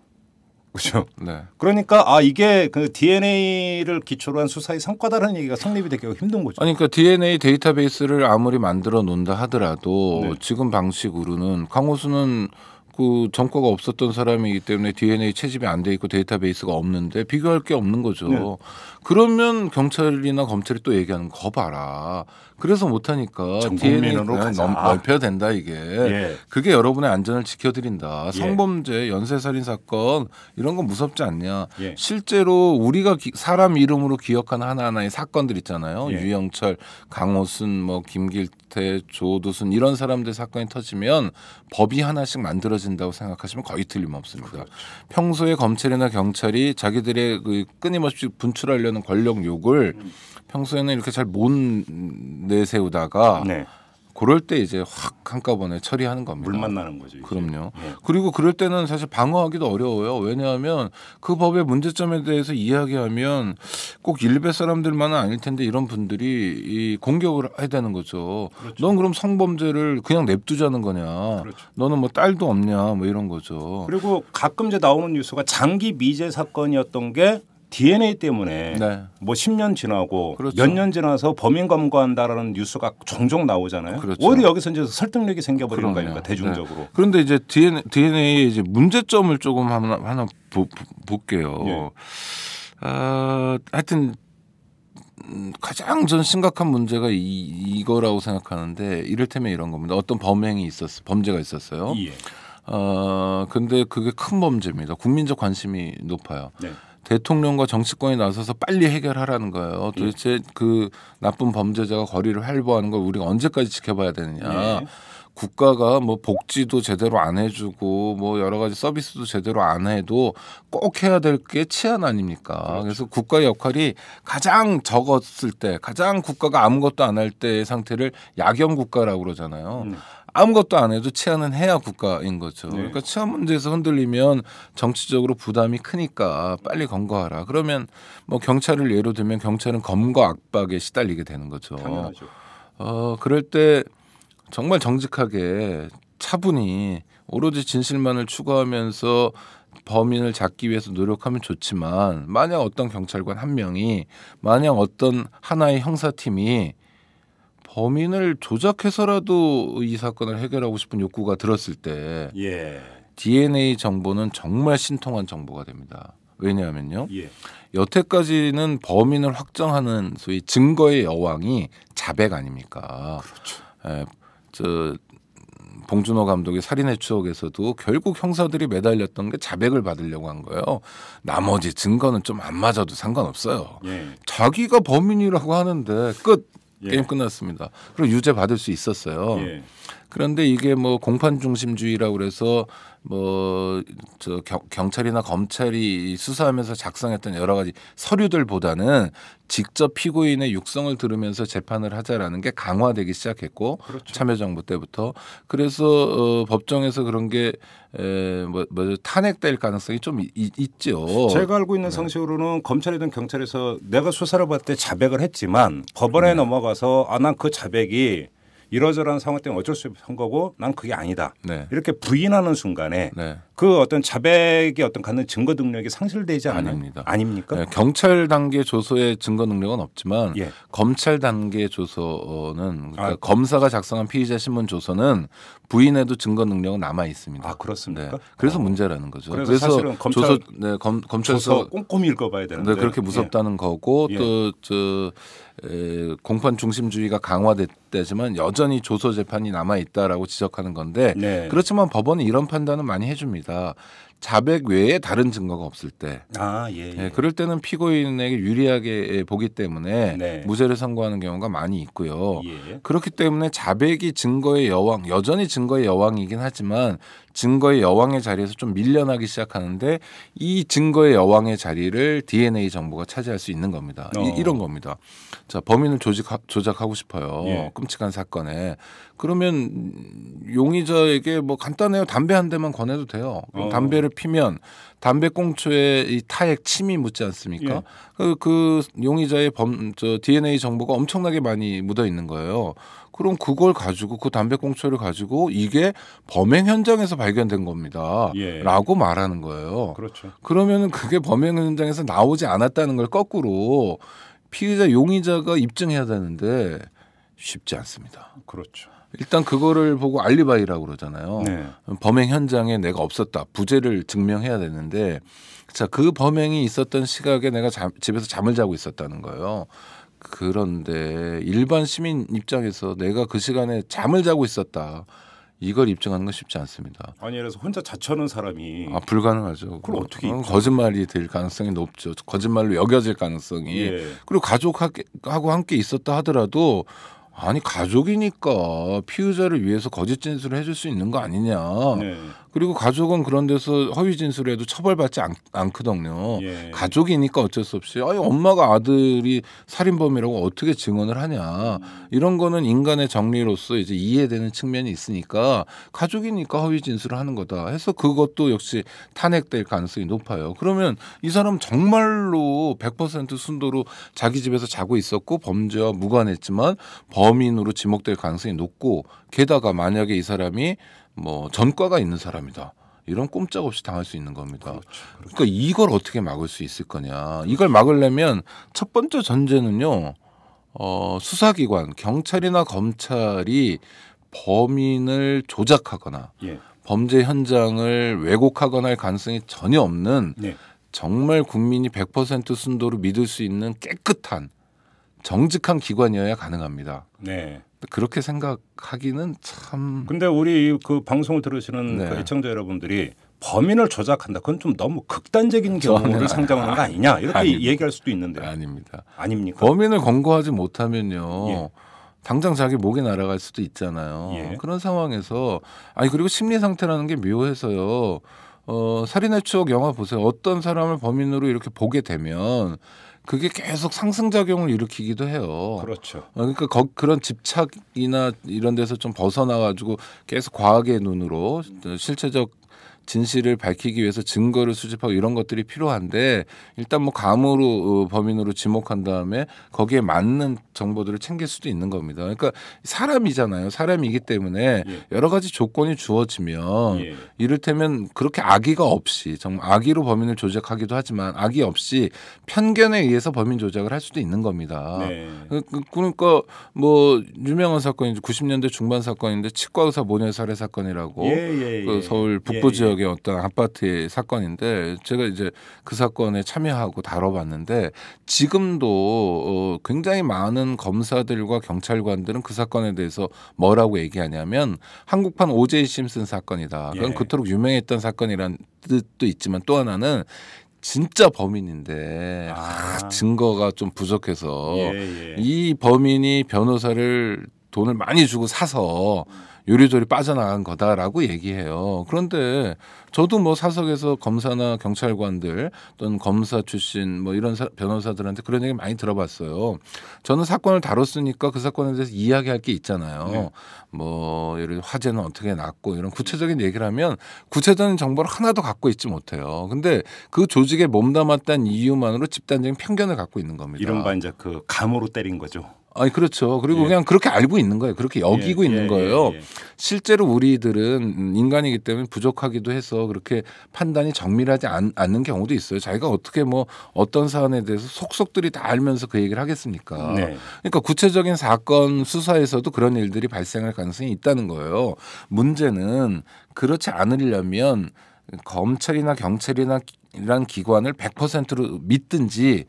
그렇죠. 네. 그러니까 아 이게 그 DNA를 기초로 한 수사의 성과다라는 얘기가 성립이 되기 가 힘든 거죠. 아니, 그러니까 DNA 데이터베이스를 아무리 만들어 놓는다 하더라도 네. 지금 방식으로는 강호수는 그 전과가 없었던 사람이기 때문에 DNA 채집이 안 돼 있고 데이터베이스가 없는데 비교할 게 없는 거죠. 네. 그러면 경찰이나 검찰이 또 얘기하는 거 봐라. 그래서 못하니까 DNA로 넓혀야 된다 이게. 예. 그게 여러분의 안전을 지켜드린다. 예. 성범죄, 연쇄살인 사건 이런 건 무섭지 않냐. 예. 실제로 우리가 기, 사람 이름으로 기억하는 하나하나의 사건들 있잖아요. 예. 유영철, 강호순, 뭐 김길태, 조두순 이런 사람들 사건이 터지면 법이 하나씩 만들어진다고 생각하시면 거의 틀림없습니다. 그렇죠. 평소에 검찰이나 경찰이 자기들의 그 끊임없이 분출하려는 권력 욕을 음. 평소에는 이렇게 잘 못 내세우다가 네. 그럴 때 이제 확 한꺼번에 처리하는 겁니다. 물 만나는 거죠. 이제. 그럼요. 네. 그리고 그럴 때는 사실 방어하기도 어려워요. 왜냐하면 그 법의 문제점에 대해서 이야기하면 꼭 일베 사람들만은 아닐 텐데 이런 분들이 이 공격을 해야 되는 거죠. 그렇죠. 넌 그럼 성범죄를 그냥 냅두자는 거냐. 그렇죠. 너는 뭐 딸도 없냐 뭐 이런 거죠. 그리고 가끔 이제 나오는 뉴스가 장기 미제 사건이었던 게 DNA 때문에 네. 뭐 10년 지나고 그렇죠. 몇년 지나서 범인 검거한다라는 뉴스가 종종 나오잖아요. 그렇죠. 오히려 여기서 이제 설득력이 생겨버리는 그러네요. 거니까 네. 대중적으로. 네. 그런데 이제 DNA, d n a 이 문제점을 조금 하나, 하나 보, 볼게요. 예. 어, 하여튼 음, 가장 전 심각한 문제가 이, 이거라고 생각하는데 이를테면 이런 겁니다. 어떤 범행이 있었, 범죄가 있었어요. 예. 어, 근데 그게 큰 범죄입니다. 국민적 관심이 높아요. 네. 대통령과 정치권이 나서서 빨리 해결하라는 거예요. 도대체 예. 그 나쁜 범죄자가 거리를 활보하는 걸 우리가 언제까지 지켜봐야 되느냐. 네. 국가가 뭐 복지도 제대로 안 해주고 뭐 여러 가지 서비스도 제대로 안 해도 꼭 해야 될 게 치안 아닙니까? 그렇죠. 그래서 국가의 역할이 가장 적었을 때, 가장 국가가 아무것도 안 할 때의 상태를 야경 국가라고 그러잖아요. 음. 아무것도 안 해도 치안은 해야 국가인 거죠. 네. 그러니까 치안 문제에서 흔들리면 정치적으로 부담이 크니까 빨리 검거하라. 그러면 뭐 경찰을 예로 들면 경찰은 검거 압박에 시달리게 되는 거죠. 당연하죠. 어, 그럴 때 정말 정직하게 차분히 오로지 진실만을 추구하면서 범인을 잡기 위해서 노력하면 좋지만 만약 어떤 경찰관 한 명이 만약 어떤 하나의 형사팀이 범인을 조작해서라도 이 사건을 해결하고 싶은 욕구가 들었을 때 예. DNA 정보는 정말 신통한 정보가 됩니다. 왜냐하면요. 예. 여태까지는 범인을 확정하는 소위 증거의 여왕이 자백 아닙니까? 그렇죠. 에, 예, 저 봉준호 감독의 살인의 추억에서도 결국 형사들이 매달렸던 게 자백을 받으려고 한 거예요. 나머지 증거는 좀 안 맞아도 상관없어요. 예. 자기가 범인이라고 하는데 끝. 예. 게임 끝났습니다. 그리고 유죄 받을 수 있었어요. 예. 그런데 이게 뭐 공판 중심주의라고 그래서 뭐저 경찰이나 검찰이 수사하면서 작성했던 여러 가지 서류들보다는 직접 피고인의 육성을 들으면서 재판을 하자라는 게 강화되기 시작했고 그렇죠. 참여정부 때부터 그래서 어, 법정에서 그런 게뭐 뭐, 탄핵될 가능성이 좀 이, 있죠. 제가 알고 있는 네. 상식으로는 검찰이든 경찰에서 내가 수사를 받때 자백을 했지만 법원에 네. 넘어가서 아난그 자백이 이러저러한 상황 때문에 어쩔 수없이한 거고 난 그게 아니다. 네. 이렇게 부인하는 순간에 네. 그 어떤 자백의 어떤 갖는 증거 능력이 상실되지 않습니다. 아닙니까? 네, 경찰 단계 조서의 증거 능력은 없지만 예. 검찰 단계 조서는 그러니까 아. 검사가 작성한 피의자 신문 조서는 부인에도 증거 능력은 남아 있습니다. 아 그렇습니까? 네, 그래서 아. 문제라는 거죠. 그래서, 그래서 사실은 검찰 조서, 네, 검, 검찰서 꼼꼼히 읽어봐야 되는데 네, 그렇게 무섭다는 예. 거고 예. 또저 에, 공판 중심주의가 강화됐다지만 여전히 조서 재판이 남아 있다라고 지적하는 건데 네. 그렇지만 법원이 이런 판단은 많이 해줍니다. 자백 외에 다른 증거가 없을 때, 아, 예, 예. 예 그럴 때는 피고인에게 유리하게 예, 보기 때문에 네. 무죄를 선고하는 경우가 많이 있고요. 예. 그렇기 때문에 자백이 증거의 여왕, 여전히 증거의 여왕이긴 하지만 증거의 여왕의 자리에서 좀 밀려나기 시작하는데 이 증거의 여왕의 자리를 DNA 정보가 차지할 수 있는 겁니다. 어. 이, 런 겁니다. 자 범인을 조직 조작하고 싶어요. 예. 끔찍한 사건에 그러면 용의자에게 뭐 간단해요. 담배 한 대만 권해도 돼요. 어. 담배를 피면 담배꽁초에 이 타액 침이 묻지 않습니까? 예. 그, 그 용의자의 범, 저 DNA 정보가 엄청나게 많이 묻어 있는 거예요. 그럼 그걸 가지고 그 담배꽁초를 가지고 이게 범행 현장에서 발견된 겁니다.라고 예. 말하는 거예요. 그렇죠. 그러면은 그게 범행 현장에서 나오지 않았다는 걸 거꾸로 피의자 용의자가 입증해야 되는데 쉽지 않습니다. 그렇죠. 일단 그거를 보고 알리바이라고 그러잖아요. 네. 범행 현장에 내가 없었다. 부재를 증명해야 되는데 자, 그 범행이 있었던 시각에 내가 자, 집에서 잠을 자고 있었다는 거예요. 그런데 일반 시민 입장에서 내가 그 시간에 잠을 자고 있었다. 이걸 입증하는 건 쉽지 않습니다. 아니 그래서 혼자 자처하는 사람이 아 불가능하죠. 그럼 어떻게 어, 입증? 거짓말이 될 가능성이 높죠. 거짓말로 여겨질 가능성이 예. 그리고 가족하고 함께 있었다 하더라도 아니 가족이니까 피의자를 위해서 거짓 진술을 해줄 수 있는 거 아니냐. 네. 그리고 가족은 그런 데서 허위 진술해도 을 처벌받지 않, 않 거든요 예. 가족이니까 어쩔 수 없이 아니, 엄마가 아들이 살인범이라고 어떻게 증언을 하냐 이런 거는 인간의 정리로서 이제 이해되는 측면이 있으니까 가족이니까 허위 진술을 하는 거다 해서 그것도 역시 탄핵될 가능성이 높아요. 그러면 이 사람 정말로 100% 순도로 자기 집에서 자고 있었고 범죄와 무관했지만 범인으로 지목될 가능성이 높고 게다가 만약에 이 사람이 뭐 전과가 있는 사람이다. 이런 꼼짝없이 당할 수 있는 겁니다. 그렇죠, 그렇죠. 그러니까 이걸 어떻게 막을 수 있을 거냐. 이걸 막으려면 첫 번째 전제는요. 어, 수사기관, 경찰이나 검찰이 범인을 조작하거나 예. 범죄 현장을 왜곡하거나 할 가능성이 전혀 없는 네. 정말 국민이 100% 순도로 믿을 수 있는 깨끗한 정직한 기관이어야 가능합니다. 네. 그렇게 생각하기는 참. 근데 우리 그 방송을 들으시는 그 네. 그 애청자 여러분들이 범인을 조작한다. 그건 좀 너무 극단적인 경우를 상정하는 거 아니냐 이렇게 아닙니다. 얘기할 수도 있는데 아닙니다. 아닙니까? 범인을 검거하지 못하면요. 예. 당장 자기 목이 날아갈 수도 있잖아요. 예. 그런 상황에서 아니 그리고 심리 상태라는 게 묘해서요. 어, 살인의 추억 영화 보세요. 어떤 사람을 범인으로 이렇게 보게 되면 그게 계속 상승 작용을 일으키기도 해요. 그렇죠. 어, 그러니까 거, 그런 집착이나 이런 데서 좀 벗어나 가지고 계속 과학의 눈으로 실체적 진실을 밝히기 위해서 증거를 수집하고 이런 것들이 필요한데 일단 뭐 감으로 어, 범인으로 지목한 다음에 거기에 맞는 정보들을 챙길 수도 있는 겁니다. 그러니까 사람이잖아요. 사람이기 때문에 예. 여러 가지 조건이 주어지면 예. 이를테면 그렇게 악의가 없이 정말 악의로 범인을 조작하기도 하지만 악의 없이 편견에 의해서 범인 조작을 할 수도 있는 겁니다. 네. 그, 그, 그러니까 뭐 유명한 사건이 90년대 중반 사건인데 치과 의사 모녀 살해 사건이라고 예, 예 그 예. 서울 북부 예, 지역 지역의 어떤 아파트의 사건인데 제가 이제 그 사건에 참여하고 다뤄봤는데 지금도 어, 굉장히 많은 검사들과 경찰관들은 그 사건에 대해서 뭐라고 얘기하냐면 한국판 오제이 심슨 사건이다. 그건 예. 그토록 유명했던 사건이란 뜻도 있지만 또 하나는 진짜 범인인데 아. 아, 증거가 좀 부족해서 예, 예. 이 범인이 변호사를 돈을 많이 주고 사서 음. 요리조리 빠져나간 거다라고 얘기해요. 그런데 저도 뭐 사석에서 검사나 경찰관들 또는 검사 출신 뭐 이런 사, 변호사들한테 그런 얘기 많이 들어봤어요. 저는 사건을 다뤘으니까 그 사건에 대해서 이야기할 게 있잖아요. 네. 뭐 예를 들어 화재는 어떻게 났고 이런 구체적인 얘기를 하면 구체적인 정보를 하나도 갖고 있지 못해요. 근데 그 조직에 몸담았다는 이유만으로 집단적인 편견을 갖고 있는 겁니다. 이런 거 이제 그 감으로 때린 거죠. 아니 그렇죠. 그리고 예. 그냥 그렇게 알고 있는 거예요. 그렇게 여기고 예, 있는 예, 거예요. 예, 예. 실제로 우리들은 음, 인간이기 때문에 부족하기도 해서 그렇게 판단이 정밀하지 않, 는 경우도 있어요. 자기가 어떻게 뭐 어떤 사안에 대해서 속속들이 다 알면서 그 얘기를 하겠습니까? 네. 그러니까 구체적인 사건 수사에서도 그런 일들이 발생할 가능성이 있다는 거예요. 문제는 그렇지 않으려면 검찰이나 경찰이나 이런 기관을 100%로 믿든지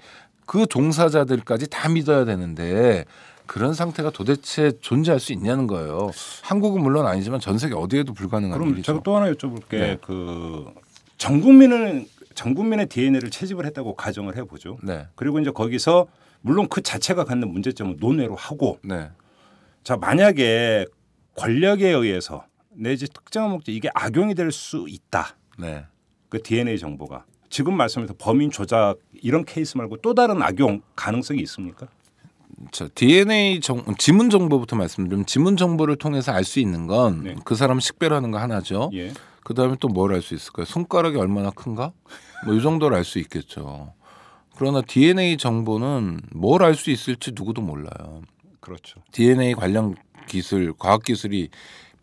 그 종사자들까지 다 믿어야 되는데 그런 상태가 도대체 존재할 수 있냐는 거예요. 한국은 물론 아니지만 전 세계 어디에도 불가능한 그럼 일이죠. 제가 또 하나 여쭤볼게. 네. 그전 국민을 전 국민의 DNA를 채집을 했다고 가정을 해보죠. 네. 그리고 이제 거기서 물론 그 자체가 갖는 문제점은 논외로 하고 네. 자 만약에 권력에 의해서 내지 특정한 목적 이게 악용이 될 수 있다. 네. 그 DNA 정보가 지금 말씀해서 범인 조작 이런 케이스 말고 또 다른 악용 가능성이 있습니까? 저 DNA 정, 지문 정보부터 말씀드리면 지문 정보를 통해서 알 수 있는 건그 네. 그 사람 식별하는 거 하나죠. 예. 그다음에 또 뭘 알 수 있을까요? 손가락이 얼마나 큰가? 뭐이 정도를 알 수 있겠죠. 그러나 DNA 정보는 뭘 알 수 있을지 누구도 몰라요. 그렇죠. DNA 관련 기술, 과학 기술이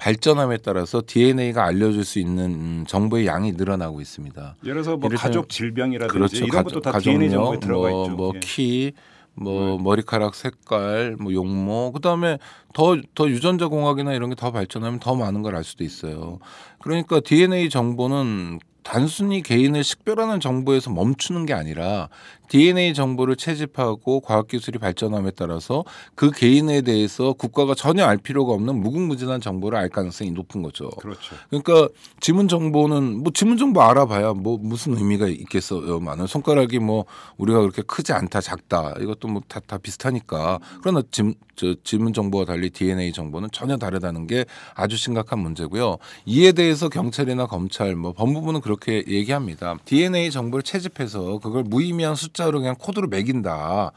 발전함에 따라서 DNA가 알려줄 수 있는 음, 정보의 양이 늘어나고 있습니다. 예를 들어서 뭐 가족 질병이라든지 그렇죠. 이런 가족, 것도 다 가족력, DNA 정보에 뭐, 들어가 뭐, 있죠. 뭐 예. 키, 뭐 네. 머리카락 색깔, 뭐 용모, 그다음에 더 더 유전자 공학이나 이런 게 더 발전하면 더 많은 걸 알 수도 있어요. 그러니까 DNA 정보는 단순히 개인을 식별하는 정보에서 멈추는 게 아니라 DNA 정보를 채집하고 과학기술이 발전함에 따라서 그 개인에 대해서 국가가 전혀 알 필요가 없는 무궁무진한 정보를 알 가능성이 높은 거죠. 그렇죠. 그러니까 지문 정보는 뭐 지문 정보 알아봐야 뭐 무슨 의미가 있겠어요. 많은 손가락이 뭐 우리가 그렇게 크지 않다 작다 이것도 뭐 다 다 비슷하니까 그러나 지문, 저 지문 정보와 달리 DNA 정보는 전혀 다르다는 게 아주 심각한 문제고요. 이에 대해서 경찰이나 검찰 뭐 법무부는 그렇게 얘기합니다. DNA 정보를 채집해서 그걸 무의미한 숫자 숫자로 그냥 코드로 매긴다.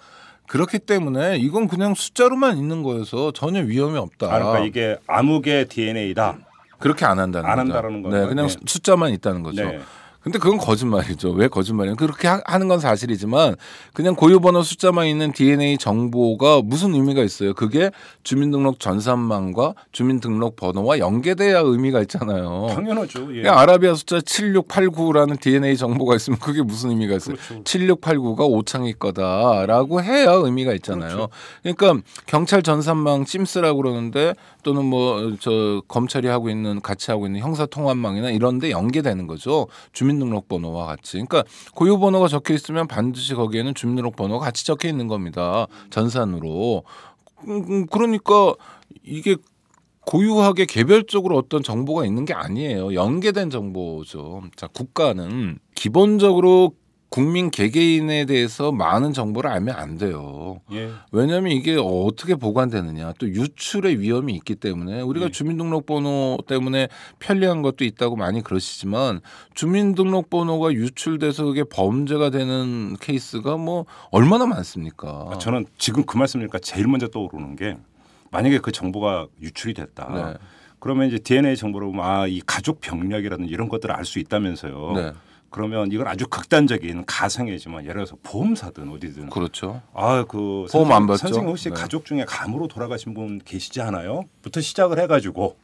그렇기 때문에 이건 그냥 숫자로만 있는 거여서 전혀 위험이 없다. 아, 그러니까 이게 암흑의 DNA다. 그렇게 안 한다는 거죠. 한다는 거죠. 네, 그냥 네. 숫자만 있다는 거죠. 네. 근데 그건 거짓말이죠. 왜 거짓말이냐? 그렇게 하, 는건 사실이지만 그냥 고유번호 숫자만 있는 DNA 정보가 무슨 의미가 있어요? 그게 주민등록 전산망과 주민등록 번호와 연계돼야 의미가 있잖아요. 당연하죠. 예. 그냥 아라비아 숫자 7689라는 DNA 정보가 있으면 그게 무슨 의미가 있어요? 그렇죠. 7689가 오창이 거다라고 해야 의미가 있잖아요. 그렇죠. 그러니까 경찰 전산망 심스라고 그러는데 또는 뭐 저 검찰이 하고 있는 같이 하고 있는 형사 통합망이나 이런 데 연계되는 거죠. 주민 주민등록번호와 같이. 그러니까 고유번호가 적혀 있으면 반드시 거기에는 주민등록번호가 같이 적혀 있는 겁니다. 전산으로. 음, 음 그러니까 이게 고유하게 개별적으로 어떤 정보가 있는 게 아니에요. 연계된 정보죠. 자, 국가는 기본적으로 국민 개개인에 대해서 많은 정보를 알면 안 돼요. 예. 왜냐하면 이게 어떻게 보관되느냐, 또 유출의 위험이 있기 때문에 우리가 예. 주민등록번호 때문에 편리한 것도 있다고 많이 그러시지만 주민등록번호가 유출돼서 그게 범죄가 되는 케이스가 뭐 얼마나 많습니까? 아, 저는 지금 그 말씀이니까 제일 먼저 떠오르는 게 만약에 그 정보가 유출이 됐다. 네. 그러면 이제 DNA 정보로 보면 아이 가족 병력이라든지 이런 것들을 알 수 있다면서요. 네. 그러면 이건 아주 극단적인 가상이지만 예를 들어서 보험사든 어디든 그렇죠. 아 그 보험 안 받죠. 선생님 혹시 네. 가족 중에 감으로 돌아가신 분 계시지 않아요? 부터 시작을 해가지고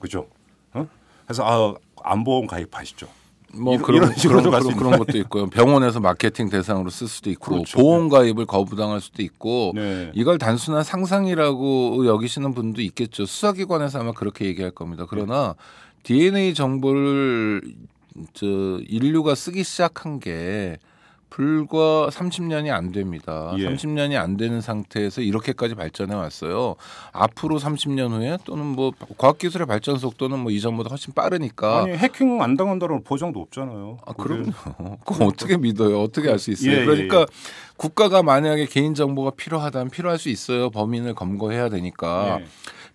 그죠. 어? 그래서 아 안보험 가입하시죠. 뭐 이런, 그런 이런 그런, 그런, 그런 것도 있고요. 병원에서 마케팅 대상으로 쓸 수도 있고 그렇죠. 보험 가입을 거부당할 수도 있고 네. 이걸 단순한 상상이라고 여기시는 분도 있겠죠. 수사기관에서 아마 그렇게 얘기할 겁니다. 그러나 네. DNA 정보를 저 인류가 쓰기 시작한 게 불과 30년이 안 됩니다. 예. 30년이 안 되는 상태에서 이렇게까지 발전해 왔어요. 앞으로 30년 후에 또는 뭐 과학 기술의 발전 속도는 뭐 이전보다 훨씬 빠르니까 아니 해킹 안 당한다는 보장도 없잖아요. 아 그럼요. 그럼 어떻게 믿어요? 어떻게 알 수 있어요? 예, 예, 그러니까 예, 국가가 만약에 개인 정보가 필요하다면 필요할 수 있어요. 범인을 검거해야 되니까. 예.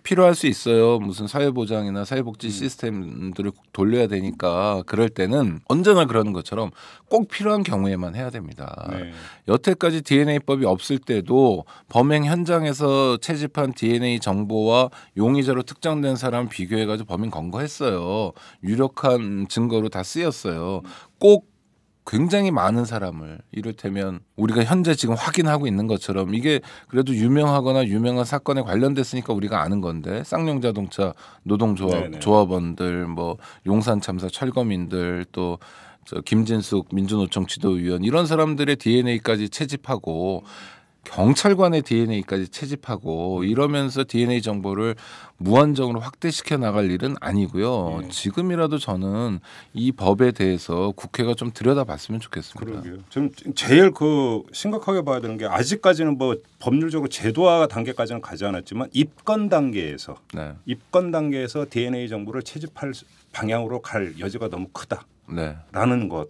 필요할 수 있어요. 무슨 사회보장이나 사회복지 음. 시스템들을 돌려야 되니까 그럴 때는 언제나 그러는 것처럼 꼭 필요한 경우에만 해야 됩니다. 네. 여태까지 DNA법이 없을 때도 범행 현장에서 채집한 DNA 정보와 용의자로 특정된 사람 비교해가지고 범인 검거했어요. 유력한 증거로 다 쓰였어요. 음. 꼭 굉장히 많은 사람을 이를테면 우리가 현재 지금 확인하고 있는 것처럼 이게 그래도 유명하거나 유명한 사건에 관련됐으니까 우리가 아는 건데 쌍용 자동차 노동조합 네네. 조합원들 뭐 용산 참사 철거민들 또 저 김진숙 민주노총 지도위원 이런 사람들의 DNA까지 채집하고 경찰관의 DNA까지 채집하고 음. 이러면서 DNA 정보를 무한정으로 확대시켜 나갈 일은 아니고요. 네. 지금이라도 저는 이 법에 대해서 국회가 좀 들여다봤으면 좋겠습니다. 그러게요. 좀 제일 그 심각하게 봐야 되는 게 아직까지는 뭐 법률적으로 제도화 단계까지는 가지 않았지만 입건 단계에서 네. 입건 단계에서 DNA 정보를 채집할 방향으로 갈 여지가 너무 크다라는 네. 것.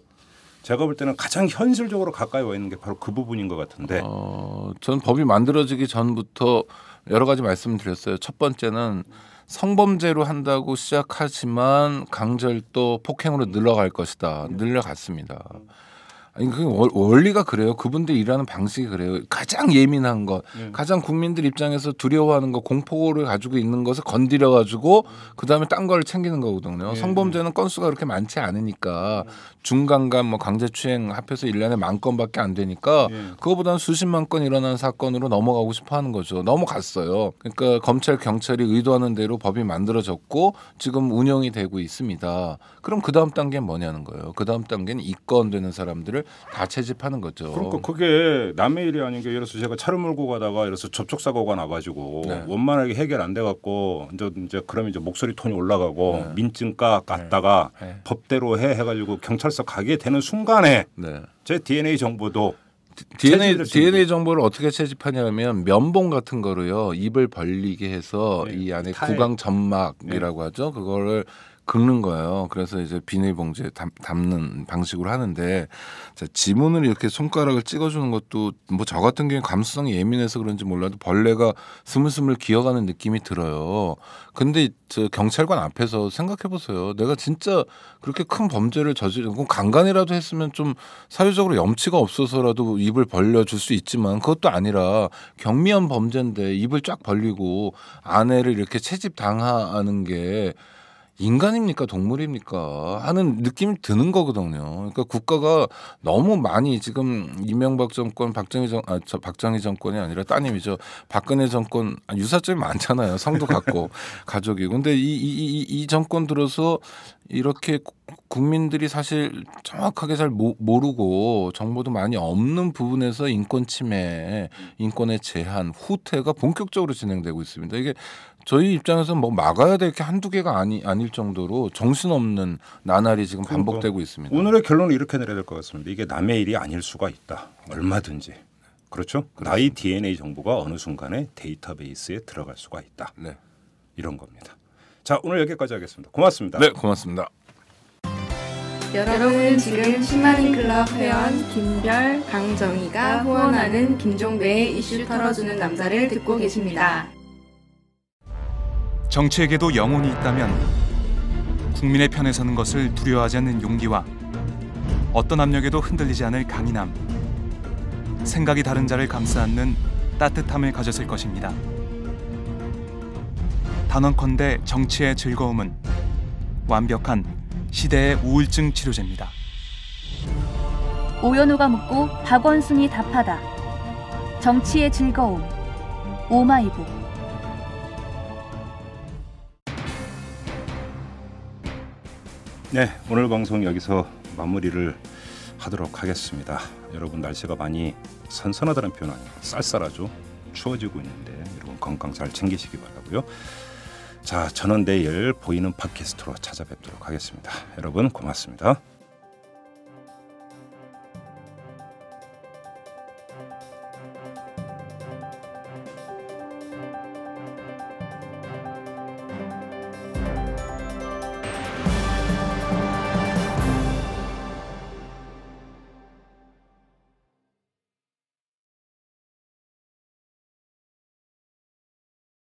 제가 볼 때는 가장 현실적으로 가까이 와 있는 게 바로 그 부분인 것 같은데. 어, 저는 법이 만들어지기 전부터 여러 가지 말씀드렸어요. 을첫 번째는 성범죄로 한다고 시작하지만 강절또 폭행으로 늘어갈 것이다. 늘려갔습니다. 아니 그 원리가 그래요. 그분들 일하는 방식이 그래요. 가장 예민한 것, 네. 가장 국민들 입장에서 두려워하는 것, 공포를 가지고 있는 것을 건드려 가지고 그 다음에 딴 걸 챙기는 거거든요. 네. 성범죄는 건수가 그렇게 많지 않으니까 중간간 뭐 강제추행 합해서 일년에만 건밖에 안 되니까 네. 그거보다는 수십만 건 일어난 사건으로 넘어가고 싶어하는 거죠. 넘어갔어요. 그러니까 검찰 경찰이 의도하는 대로 법이 만들어졌고 지금 운영이 되고 있습니다. 그럼 그 다음 단계는 뭐냐는 거예요. 그 다음 단계는 입건되는 사람들을 다 채집하는 거죠. 그러니까 그게 남의 일이 아닌 게 예를 들어서 제가 차를 몰고 가다가 예를 들어서 접촉 사고가 나가지고 네. 원만하게 해결 안 돼 갖고 이제 이제 그럼 이제 목소리 톤이 올라가고 네. 민증과 네. 갔다가 네. 법대로 해 해가지고 경찰서 가게 되는 순간에 네. 제 DNA 정보도 DNA DNA 정보를 어떻게 채집하냐면 면봉 같은 거로요 입을 벌리게 해서 네. 이 안에 타일. 구강 점막이라고 네. 하죠 그거를 긁는 거예요. 그래서 이제 비닐봉지에 담, 담는 방식으로 하는데 자, 지문을 이렇게 손가락을 찍어주는 것도 뭐 저 같은 경우에 감수성이 예민해서 그런지 몰라도 벌레가 스물스물 기어가는 느낌이 들어요. 근데 저 경찰관 앞에서 생각해 보세요. 내가 진짜 그렇게 큰 범죄를 저지른건 강간이라도 했으면 좀 사회적으로 염치가 없어서라도 입을 벌려줄 수 있지만 그것도 아니라 경미한 범죄인데 입을 쫙 벌리고 아내를 이렇게 채집당하는 게 인간입니까 동물입니까 하는 느낌이 드는 거거든요. 그러니까 국가가 너무 많이 지금 이명박 정권, 박정희 정, 아, 저 박정희 정권이 아니라 따님이죠. 박근혜 정권 아, 유사점이 많잖아요. 성도 같고 가족이. 근데 이, 이, 이, 이 정권 들어서 이렇게 국민들이 사실 정확하게 잘 모, 모르고 정보도 많이 없는 부분에서 인권 침해, 인권의 제한, 후퇴가 본격적으로 진행되고 있습니다. 이게 저희 입장에서는 뭐 막아야 될 게 한두 개가 아니 아닐 정도로 정신없는 나날이 지금 그러니까 반복되고 있습니다. 오늘의 결론은 이렇게 내려야 될 것 같습니다. 이게 남의 일이 아닐 수가 있다. 얼마든지. 그렇죠? 그렇습니다. 나의 DNA 정보가 어느 순간에 데이터베이스에 들어갈 수가 있다. 네. 이런 겁니다. 자, 오늘 여기까지 하겠습니다. 고맙습니다. 네, 고맙습니다. 여러분은 지금 10만인 클럽 회원 김별, 강정희가 후원하는 김종배의 이슈 털어주는 남자를 듣고 계십니다. 정치에게도 영혼이 있다면 국민의 편에 서는 것을 두려워하지 않는 용기와 어떤 압력에도 흔들리지 않을 강인함, 생각이 다른 자를 감싸 안는 따뜻함을 가졌을 것입니다. 단언컨대 정치의 즐거움은 완벽한 시대의 우울증 치료제입니다. 오연호가 묻고 박원순이 답하다. 정치의 즐거움 오마이북 네, 오늘 방송 여기서 마무리를 하도록 하겠습니다. 여러분 날씨가 많이 선선하다는 표현 아니고 쌀쌀하죠. 추워지고 있는데 여러분 건강 잘 챙기시기 바라고요. 자, 저는 내일 보이는 팟캐스트로 찾아뵙도록 하겠습니다. 여러분 고맙습니다.